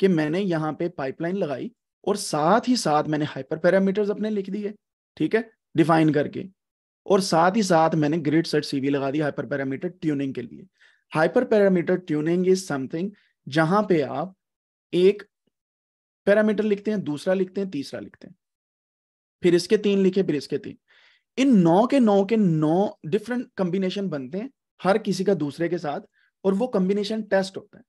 कि मैंने यहां पे पाइपलाइन लगाई और साथ ही साथ मैंने हाइपर पैरामीटर्स अपने लिख दिए ठीक है डिफाइन करके और साथ ही साथ मैंने ग्रिड सर्च सीवी लगा दी हाइपर पैरामीटर ट्यूनिंग के लिए hyper parameter tuning is something जहां पे आप एक पैरामीटर लिखते हैं दूसरा लिखते हैं तीसरा लिखते हैं फिर इसके तीन लिखे फिर इसके तीन इन नौ के नौ के नौ डिफरेंट कॉम्बिनेशन बनते हैं हर किसी का दूसरे के साथ और वो कॉम्बिनेशन टेस्ट होता है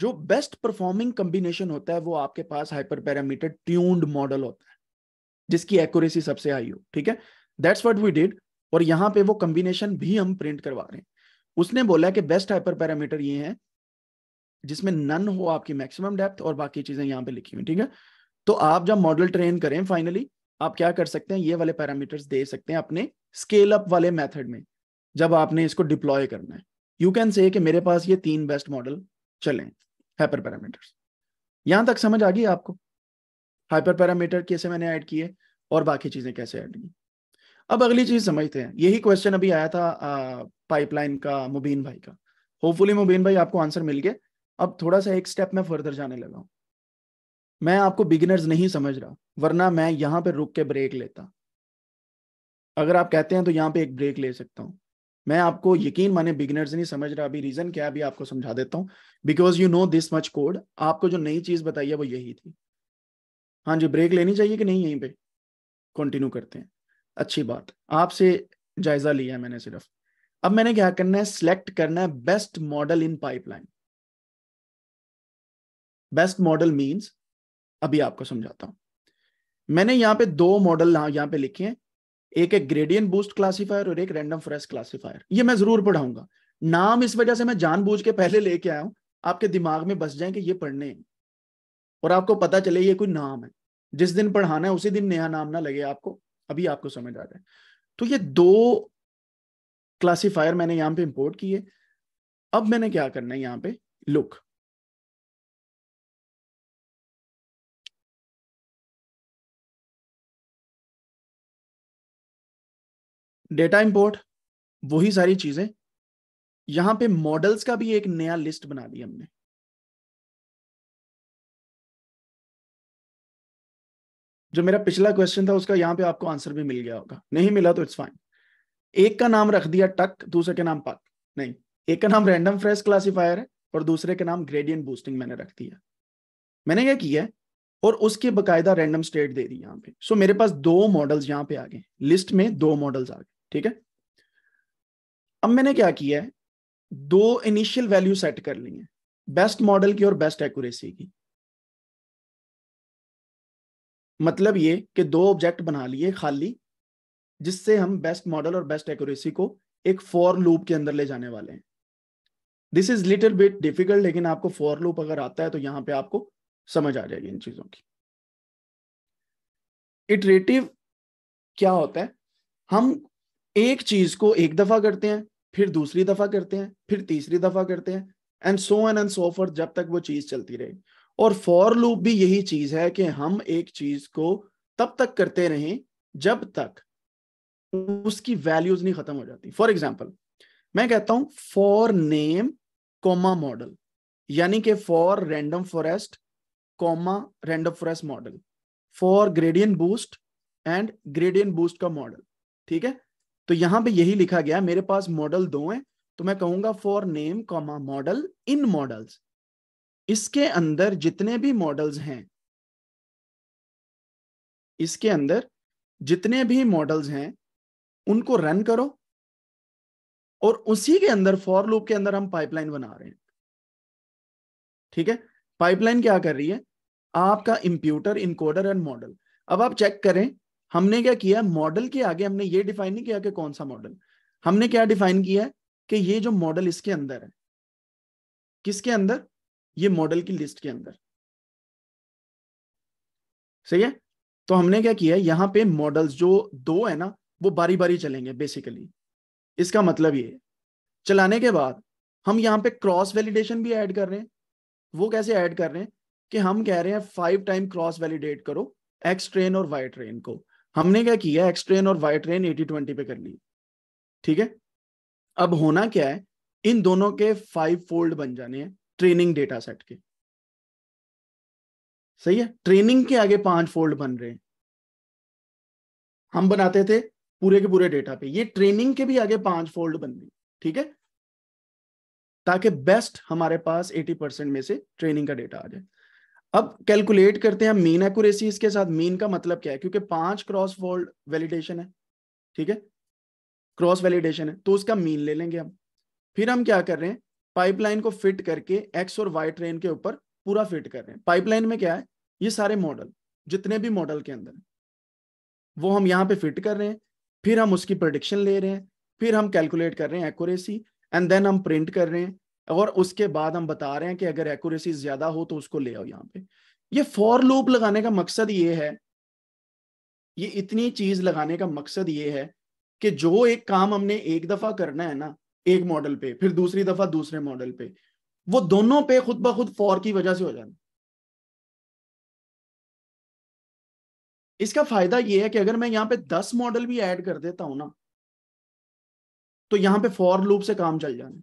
जो बेस्ट परफॉर्मिंग कॉम्बिनेशन होता है वो आपके पास हाइपर पैरामीटर ट्यून्ड मॉडल होता है जिसकी एक्यूरेसी सबसे हाई हो ठीक है दैट्स व्हाट वी डिड और यहाँ पे वो कॉम्बिनेशन भी हम प्रिंट करवा रहे हैं उसने बोला कि बेस्ट हाइपर पैरामीटर ये है जिसमें नन हो आपकी मैक्सिमम डेप्थ और बाकी चीजें यहाँ पे लिखी हुई ठीक है तो आप जब मॉडल ट्रेन करें फाइनली आप क्या कर सकते हैं ये वाले पैरामीटर्स दे सकते हैं अपने स्केल अप वाले मेथड में जब आपने इसको डिप्लॉय करना है यू कैन से कि मेरे पास ये तीन बेस्ट मॉडल चले हाइपर पैरामीटर्स यहां तक समझ आ गई आपको हाइपर पैरामीटर कैसे मैंने ऐड किए और बाकी चीजें कैसे ऐड की अब अगली चीज समझते हैं यही क्वेश्चन अभी आया था पाइपलाइन का मुबीन भाई का होपफुली मुबीन भाई आपको आंसर मिल गया अब थोड़ा सा एक स्टेप मैं फर्दर जाने लगा हूं मैं आपको बिगिनर्स नहीं समझ रहा वरना मैं यहाँ पर रुक के ब्रेक लेता अगर आप कहते हैं तो यहाँ पे एक ब्रेक ले सकता हूँ मैं आपको यकीन माने बिगिनर्स नहीं समझ रहा अभी रीजन क्या अभी आपको समझा देता हूँ because you know this much code आपको जो नई चीज बताई है वो यही थी हाँ जी ब्रेक लेनी चाहिए कि नहीं यहीं पे कंटिन्यू करते हैं अच्छी बात आपसे जायजा लिया मैंने सिर्फ अब मैंने क्या करना है सिलेक्ट करना है best model in pipeline best model means अभी आपको समझाता हूं मैंने यहां पे दो मॉडल यहां पे लिखे हैं एक है ग्रेडियंट बूस्ट क्लासिफायर और एक रैंडम फ्रेश क्लासिफायर ये मैं जरूर पढ़ाऊंगा नाम इस वजह से मैं जानबूझ के पहले लेके आया हूं आपके दिमाग में बस जाए कि ये पढ़ने हैं और आपको पता चले ये कोई नाम है जिस दिन पढ़ाना है उसी दिन नया नाम ना लगे आपको अभी आपको समझ आ रहा है तो ये दो क्लासीफायर मैंने यहां पे इंपोर्ट किए अब मैंने क्या करना है यहां पे लुक डेटा इंपोर्ट वही सारी चीजें यहां पे मॉडल्स का भी एक नया लिस्ट बना दी हमने जो मेरा पिछला क्वेश्चन था उसका यहाँ पे आपको आंसर भी मिल गया होगा नहीं मिला तो इट्स फाइन एक का नाम रख दिया टक दूसरे के नाम पक नहीं एक का नाम रैंडम फ्रेश क्लासीफायर है और दूसरे के नाम ग्रेडियंट बूस्टिंग मैंने रख दिया मैंने यह किया है और उसके बकायदा रैंडम स्टेट दे दी यहाँ पे सो मेरे पास दो मॉडल्स यहाँ पे आ गए लिस्ट में दो मॉडल्स आ गए ठीक है अब मैंने क्या किया है दो इनिशियल वैल्यू सेट कर ली है बेस्ट मॉडल की और बेस्ट एक्यूरेसी की मतलब ये कि दो ऑब्जेक्ट बना लिए खाली जिससे हम बेस्ट मॉडल और बेस्ट एक्यूरेसी को एक फॉर लूप के अंदर ले जाने वाले हैं this is little bit difficult लेकिन आपको फॉर लूप अगर आता है तो यहाँ पे आपको समझ आ जाएगी इन चीजों की इटरेटिव क्या होता है हम एक चीज को एक दफा करते हैं फिर दूसरी दफा करते हैं फिर तीसरी दफा करते हैं and so on and so forth जब तक वो चीज चलती रहेगी और फॉर लूप भी यही चीज है कि हम एक चीज को तब तक करते रहें जब तक उसकी वैल्यूज नहीं खत्म हो जाती फॉर एग्जाम्पल मैं कहता हूं फॉर नेम कॉमा मॉडल यानी कि for random forest comma random forest model for gradient boost and gradient boost का मॉडल ठीक है तो यहां पे यही लिखा गया मेरे पास मॉडल दो हैं तो मैं कहूंगा for name comma model in models इसके अंदर जितने भी मॉडल्स हैं इसके अंदर जितने भी मॉडल्स हैं उनको रन करो और उसी के अंदर फॉर लूप के अंदर हम पाइपलाइन बना रहे हैं ठीक है पाइपलाइन क्या कर रही है आपका इंप्यूटर इनकोडर एंड मॉडल अब आप चेक करें हमने क्या किया मॉडल के आगे हमने ये डिफाइन नहीं किया कि कौन सा मॉडल हमने क्या डिफाइन किया कि ये जो मॉडल इसके अंदर है किसके अंदर ये मॉडल की लिस्ट के अंदर सही है तो हमने क्या किया यहां पे मॉडल्स जो दो है ना वो बारी बारी चलेंगे बेसिकली इसका मतलब ये चलाने के बाद हम यहां पे क्रॉस वैलिडेशन भी ऐड कर रहे हैं वो कैसे ऐड कर रहे हैं कि हम कह रहे हैं फाइव टाइम क्रॉस वैलिडेट करो एक्स ट्रेन और वाई ट्रेन को हमने क्या किया एक्स ट्रेन और वाई ट्रेन एटी ट्वेंटी पे कर ली ठीक है अब होना क्या है इन दोनों के फाइव फोल्ड बन जाने हैं ट्रेनिंग डेटा सेट के सही है ट्रेनिंग के आगे पांच फोल्ड बन रहे हैं हम बनाते थे पूरे के पूरे डेटा पे ये ट्रेनिंग के भी आगे पांच फोल्ड बन रही ठीक है ताकि बेस्ट हमारे पास 80 परसेंट में से ट्रेनिंग का डेटा आ जाए अब कैलकुलेट करते हैं मीन एक्यूरेसी इसके साथ मीन का मतलब क्या है क्योंकि पांच क्रॉस फोल्ड वैलिडेशन है ठीक है क्रॉस वैलिडेशन है तो उसका मीन ले लेंगे हम फिर हम क्या कर रहे हैं पाइपलाइन को फिट करके एक्स और वाई ट्रेन के ऊपर पूरा फिट कर रहे हैं पाइपलाइन में क्या है ये सारे मॉडल जितने भी मॉडल के अंदर वो हम यहाँ पे फिट कर रहे हैं फिर हम उसकी प्रोडिक्शन ले रहे हैं फिर हम कैलकुलेट कर रहे हैं एक्यूरेसी एंड देन हम प्रिंट कर रहे हैं और उसके बाद हम बता रहे हैं कि अगर एक्यूरेसी ज्यादा हो तो उसको ले आओ यहाँ पे ये फॉर लूप लगाने का मकसद ये है ये इतनी चीज लगाने का मकसद ये है कि जो एक काम हमने एक दफा करना है ना एक मॉडल पे फिर दूसरी दफा दूसरे मॉडल पे वो दोनों पे खुद ब खुद फॉर की वजह से हो जाना इसका फायदा ये है कि अगर मैं यहां पे दस मॉडल भी ऐड कर देता हूं ना तो यहां पे फॉर लूप से काम चल जाना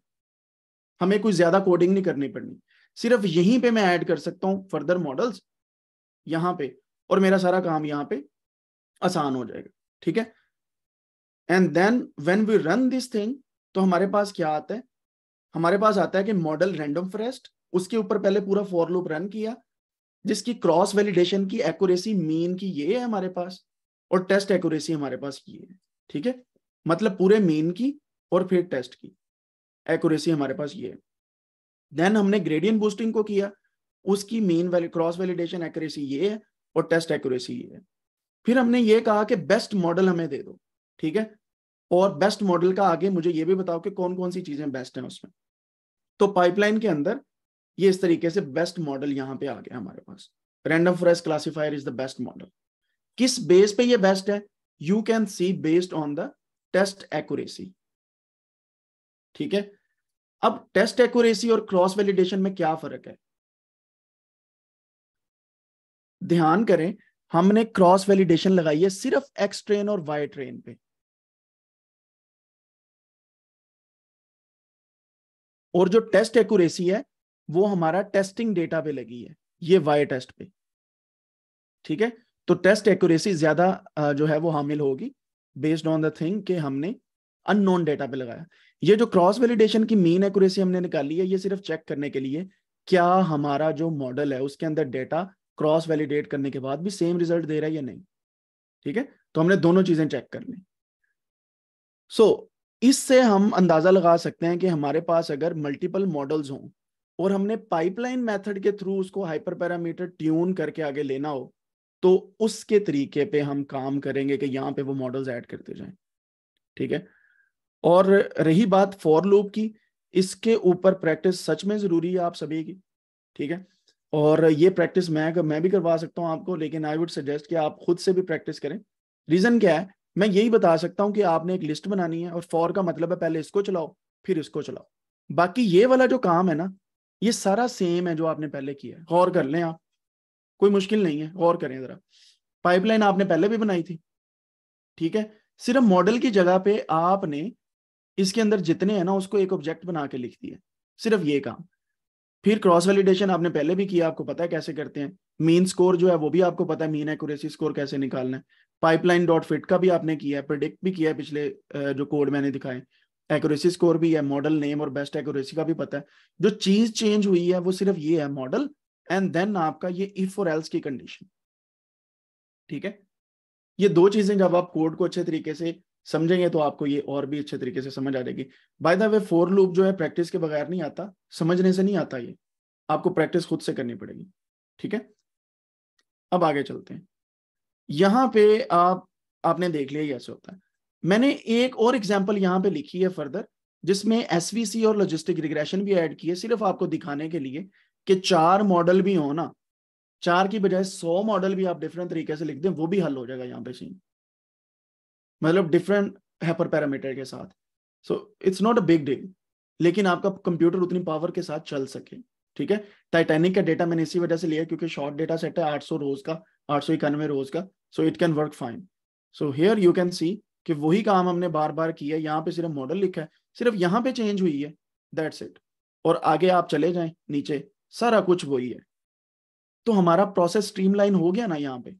हमें कोई ज्यादा कोडिंग नहीं करनी पड़नी सिर्फ यहीं पे मैं ऐड कर सकता हूं फर्दर मॉडल्स यहां पे और मेरा सारा काम यहां पे आसान हो जाएगा ठीक है and then when we run this thing तो हमारे पास क्या आता है हमारे पास आता है कि मॉडल रैंडम फ्रेस्ट उसके ऊपर पहले पूरा फॉर लूप रन किया जिसकी क्रॉस वैलिडेशन की एक्यूरेसी मीन की ये है हमारे पास और टेस्ट एक्यूरेसी हमारे पास ये है ठीक है मतलब पूरे मीन की और फिर टेस्ट की एक्यूरेसी हमारे पास ये है देन हमने ग्रेडियंट बूस्टिंग को किया उसकी मेन क्रॉस वैलिडेशन एक्यूरेसी ये है और टेस्ट एक्यूरेसी ये है फिर हमने ये कहा कि बेस्ट मॉडल हमें दे दो ठीक है और बेस्ट मॉडल का आगे मुझे ये भी बताओ कि कौन कौन सी चीजें बेस्ट हैं उसमें तो पाइपलाइन के अंदर ये इस तरीके से बेस्ट मॉडल यहाँ पे आ गया हमारे पास random forest classifier is the best model किस बेस पे ये बेस्ट है you can see based on the test accuracy ठीक है अब टेस्ट एक्यूरेसी और क्रॉस वैलिडेशन में क्या फर्क है ध्यान करें हमने क्रॉस वैलिडेशन लगाई है सिर्फ एक्स ट्रेन और वाई ट्रेन पे और जो टेस्ट एक्यूरेसी है वो हमारा टेस्टिंग डेटा पे लगी है ये वाई टेस्ट पे ठीक है तो टेस्ट एक्यूरेसी ज्यादा जो है वो हामिल होगी बेस्ड ऑन द थिंग के हमने अननोन डेटा पे लगाया ये जो क्रॉस वैलिडेशन की मेन एक्यूरेसी हमने निकाली है ये सिर्फ चेक करने के लिए क्या हमारा जो मॉडल है उसके अंदर डेटा क्रॉस वैलिडेट करने के बाद भी सेम रिजल्ट दे रहा है या नहीं ठीक है तो हमने दोनों चीजें चेक कर ली सो so, इससे हम अंदाजा लगा सकते हैं कि हमारे पास अगर मल्टीपल मॉडल्स हों और हमने पाइपलाइन मेथड के थ्रू उसको हाइपर पैरामीटर ट्यून करके आगे लेना हो तो उसके तरीके पे हम काम करेंगे कि यहाँ पे वो मॉडल्स ऐड करते जाएं ठीक है और रही बात फॉर लूप की इसके ऊपर प्रैक्टिस सच में जरूरी है आप सभी की ठीक है और ये प्रैक्टिस मैं मैं भी करवा सकता हूँ आपको लेकिन आई वुड सजेस्ट कि आप खुद से भी प्रैक्टिस करें रीजन क्या है मैं यही बता सकता हूं कि आपने एक लिस्ट बनानी है और फॉर का मतलब है पहले इसको चलाओ फिर इसको चलाओ बाकी ये वाला जो काम है ना ये सारा सेम है जो आपने पहले किया है गौर कर लें आप कोई मुश्किल नहीं है गौर करें जरा पाइपलाइन आपने पहले भी बनाई थी ठीक है सिर्फ मॉडल की जगह पे आपने इसके अंदर जितने हैं ना उसको एक ऑब्जेक्ट बना के लिख दिया सिर्फ ये काम फिर क्रॉस वैलिडेशन आपने पहले भी किया आपको पता है कैसे करते हैं मीन स्कोर जो है वो भी आपको पता है मीन एक्यूरेसी स्कोर कैसे निकालना है पाइपलाइन डॉट फिट का भी आपने किया है प्रिडिक्ट भी किया है पिछले जो कोड मैंने दिखाए एक्यूरेसी स्कोर भी है मॉडल नेम और बेस्ट एक्यूरेसी का भी पता है जो चीज चेंज हुई है वो सिर्फ ये है मॉडल एंड देन आपका ये इफ और एल्स की कंडीशन ठीक है ये दो चीजें जब आप कोड को अच्छे तरीके से समझेंगे तो आपको ये और भी अच्छे तरीके से समझ आ जाएगी by the way for loop जो है प्रैक्टिस के बगैर नहीं आता समझने से नहीं आता ये आपको प्रैक्टिस खुद से करनी पड़ेगी ठीक है अब आगे चलते हैं यहां पे आप आपने देख लिया कैसे होता है मैंने एक और एग्जाम्पल यहाँ पे लिखी है फर्दर जिसमें एस और लॉजिस्टिक रिग्रेशन भी ऐड किए सिर्फ आपको दिखाने के लिए कि चार मॉडल भी हो ना चार की बजाय सौ मॉडल भी आप डिफरेंट तरीके से लिख दें वो भी हल हो जाएगा यहाँ पे सीन मतलब डिफरेंट हैपर पैरामीटर के साथ so it's not a big deal लेकिन आपका कंप्यूटर उतनी पावर के साथ चल सके ठीक है टाइटैनिक का डेटा मैंने इसी वजह से लिया क्योंकि शॉर्ट डेटा सेट है आठ रोज का आठ सौ इक्यानवे रोज का so it can work fine so here you can see कि वही काम हमने बार बार किया यहाँ पे सिर्फ मॉडल लिखा है सिर्फ यहाँ पे चेंज हुई है दैट्स इट और आगे आप चले जाएं नीचे सारा कुछ वही है तो हमारा प्रोसेस स्ट्रीमलाइन हो गया ना यहाँ पे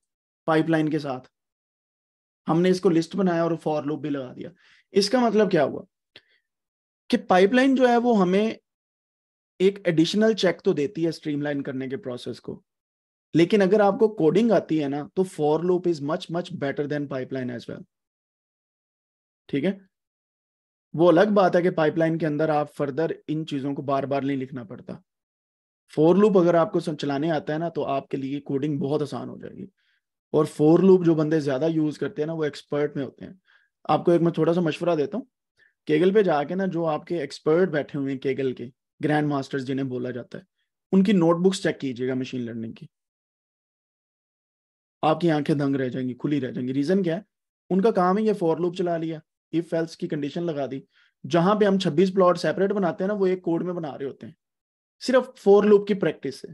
पाइपलाइन के साथ हमने इसको लिस्ट बनाया और फॉर लूप भी लगा दिया इसका मतलब क्या हुआ कि पाइपलाइन जो है वो हमें एक एडिशनल चेक तो देती है स्ट्रीमलाइन करने के प्रोसेस को लेकिन अगर आपको कोडिंग आती है ना तो for loop is much much better than pipeline as well ठीक है वो अलग बात है कि पाइपलाइन के अंदर आप फर्दर इन चीजों को बार बार नहीं लिखना पड़ता फोर लूप अगर आपको चलाने आता है ना तो आपके लिए कोडिंग बहुत आसान हो जाएगी और फोर लूप जो बंदे ज्यादा यूज करते हैं ना वो एक्सपर्ट में होते हैं आपको एक मैं थोड़ा सा मशवरा देता हूँ केगल पे जाके ना जो आपके एक्सपर्ट बैठे हुए हैं केगल के ग्रैंड मास्टर्स जिन्हें बोला जाता है उनकी नोटबुक्स चेक कीजिएगा मशीन लर्निंग की आपकी आंखें दंग रह जाएंगी खुली रह जाएंगी रीजन क्या है उनका काम ही ये फॉर लूप चला लिया इफ एल्स की कंडीशन लगा दी जहां पे हम 26 प्लॉट सेपरेट बनाते हैं ना वो एक कोड में बना रहे होते हैं सिर्फ फोर लूप की प्रैक्टिस से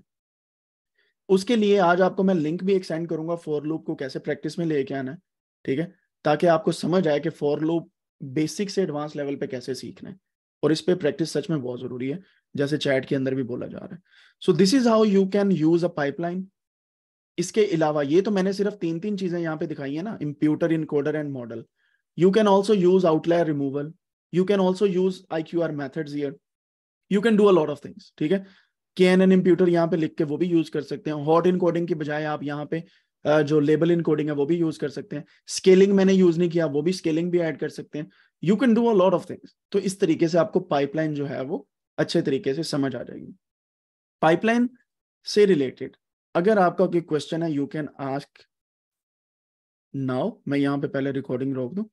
उसके लिए आज आपको मैं लिंक भी एक्सटेंड करूंगा फोर लूप को कैसे प्रैक्टिस में लेके आना है ठीक है ताकि आपको समझ आए कि फोर लूप बेसिक से एडवांस लेवल पे कैसे सीखना है और इस पर प्रैक्टिस सच में बहुत जरूरी है जैसे चैट के अंदर भी बोला जा रहा है so this is how you can use a pipeline इसके अलावा ये तो मैंने सिर्फ तीन तीन चीजें यहाँ पे दिखाई है ना imputer encoder and model you can also use outlier removal you can also use I Q R method you can do a lot of things ठीक है के एन एन इम्प्यूटर यहाँ पे लिख के वो भी यूज कर सकते हैं हॉट इनकोडिंग की बजाय आप यहाँ पे जो लेबल इनकोडिंग है वो भी यूज कर सकते हैं स्केलिंग मैंने यूज नहीं किया वो भी स्केलिंग भी ऐड कर सकते हैं you can do a lot of things तो इस तरीके से आपको पाइपलाइन जो है वो अच्छे तरीके से समझ आ जाएगी पाइपलाइन से रिलेटेड अगर आपका कोई क्वेश्चन है यू कैन आस्क नाउ मैं यहाँ पे पहले रिकॉर्डिंग रोक दूँ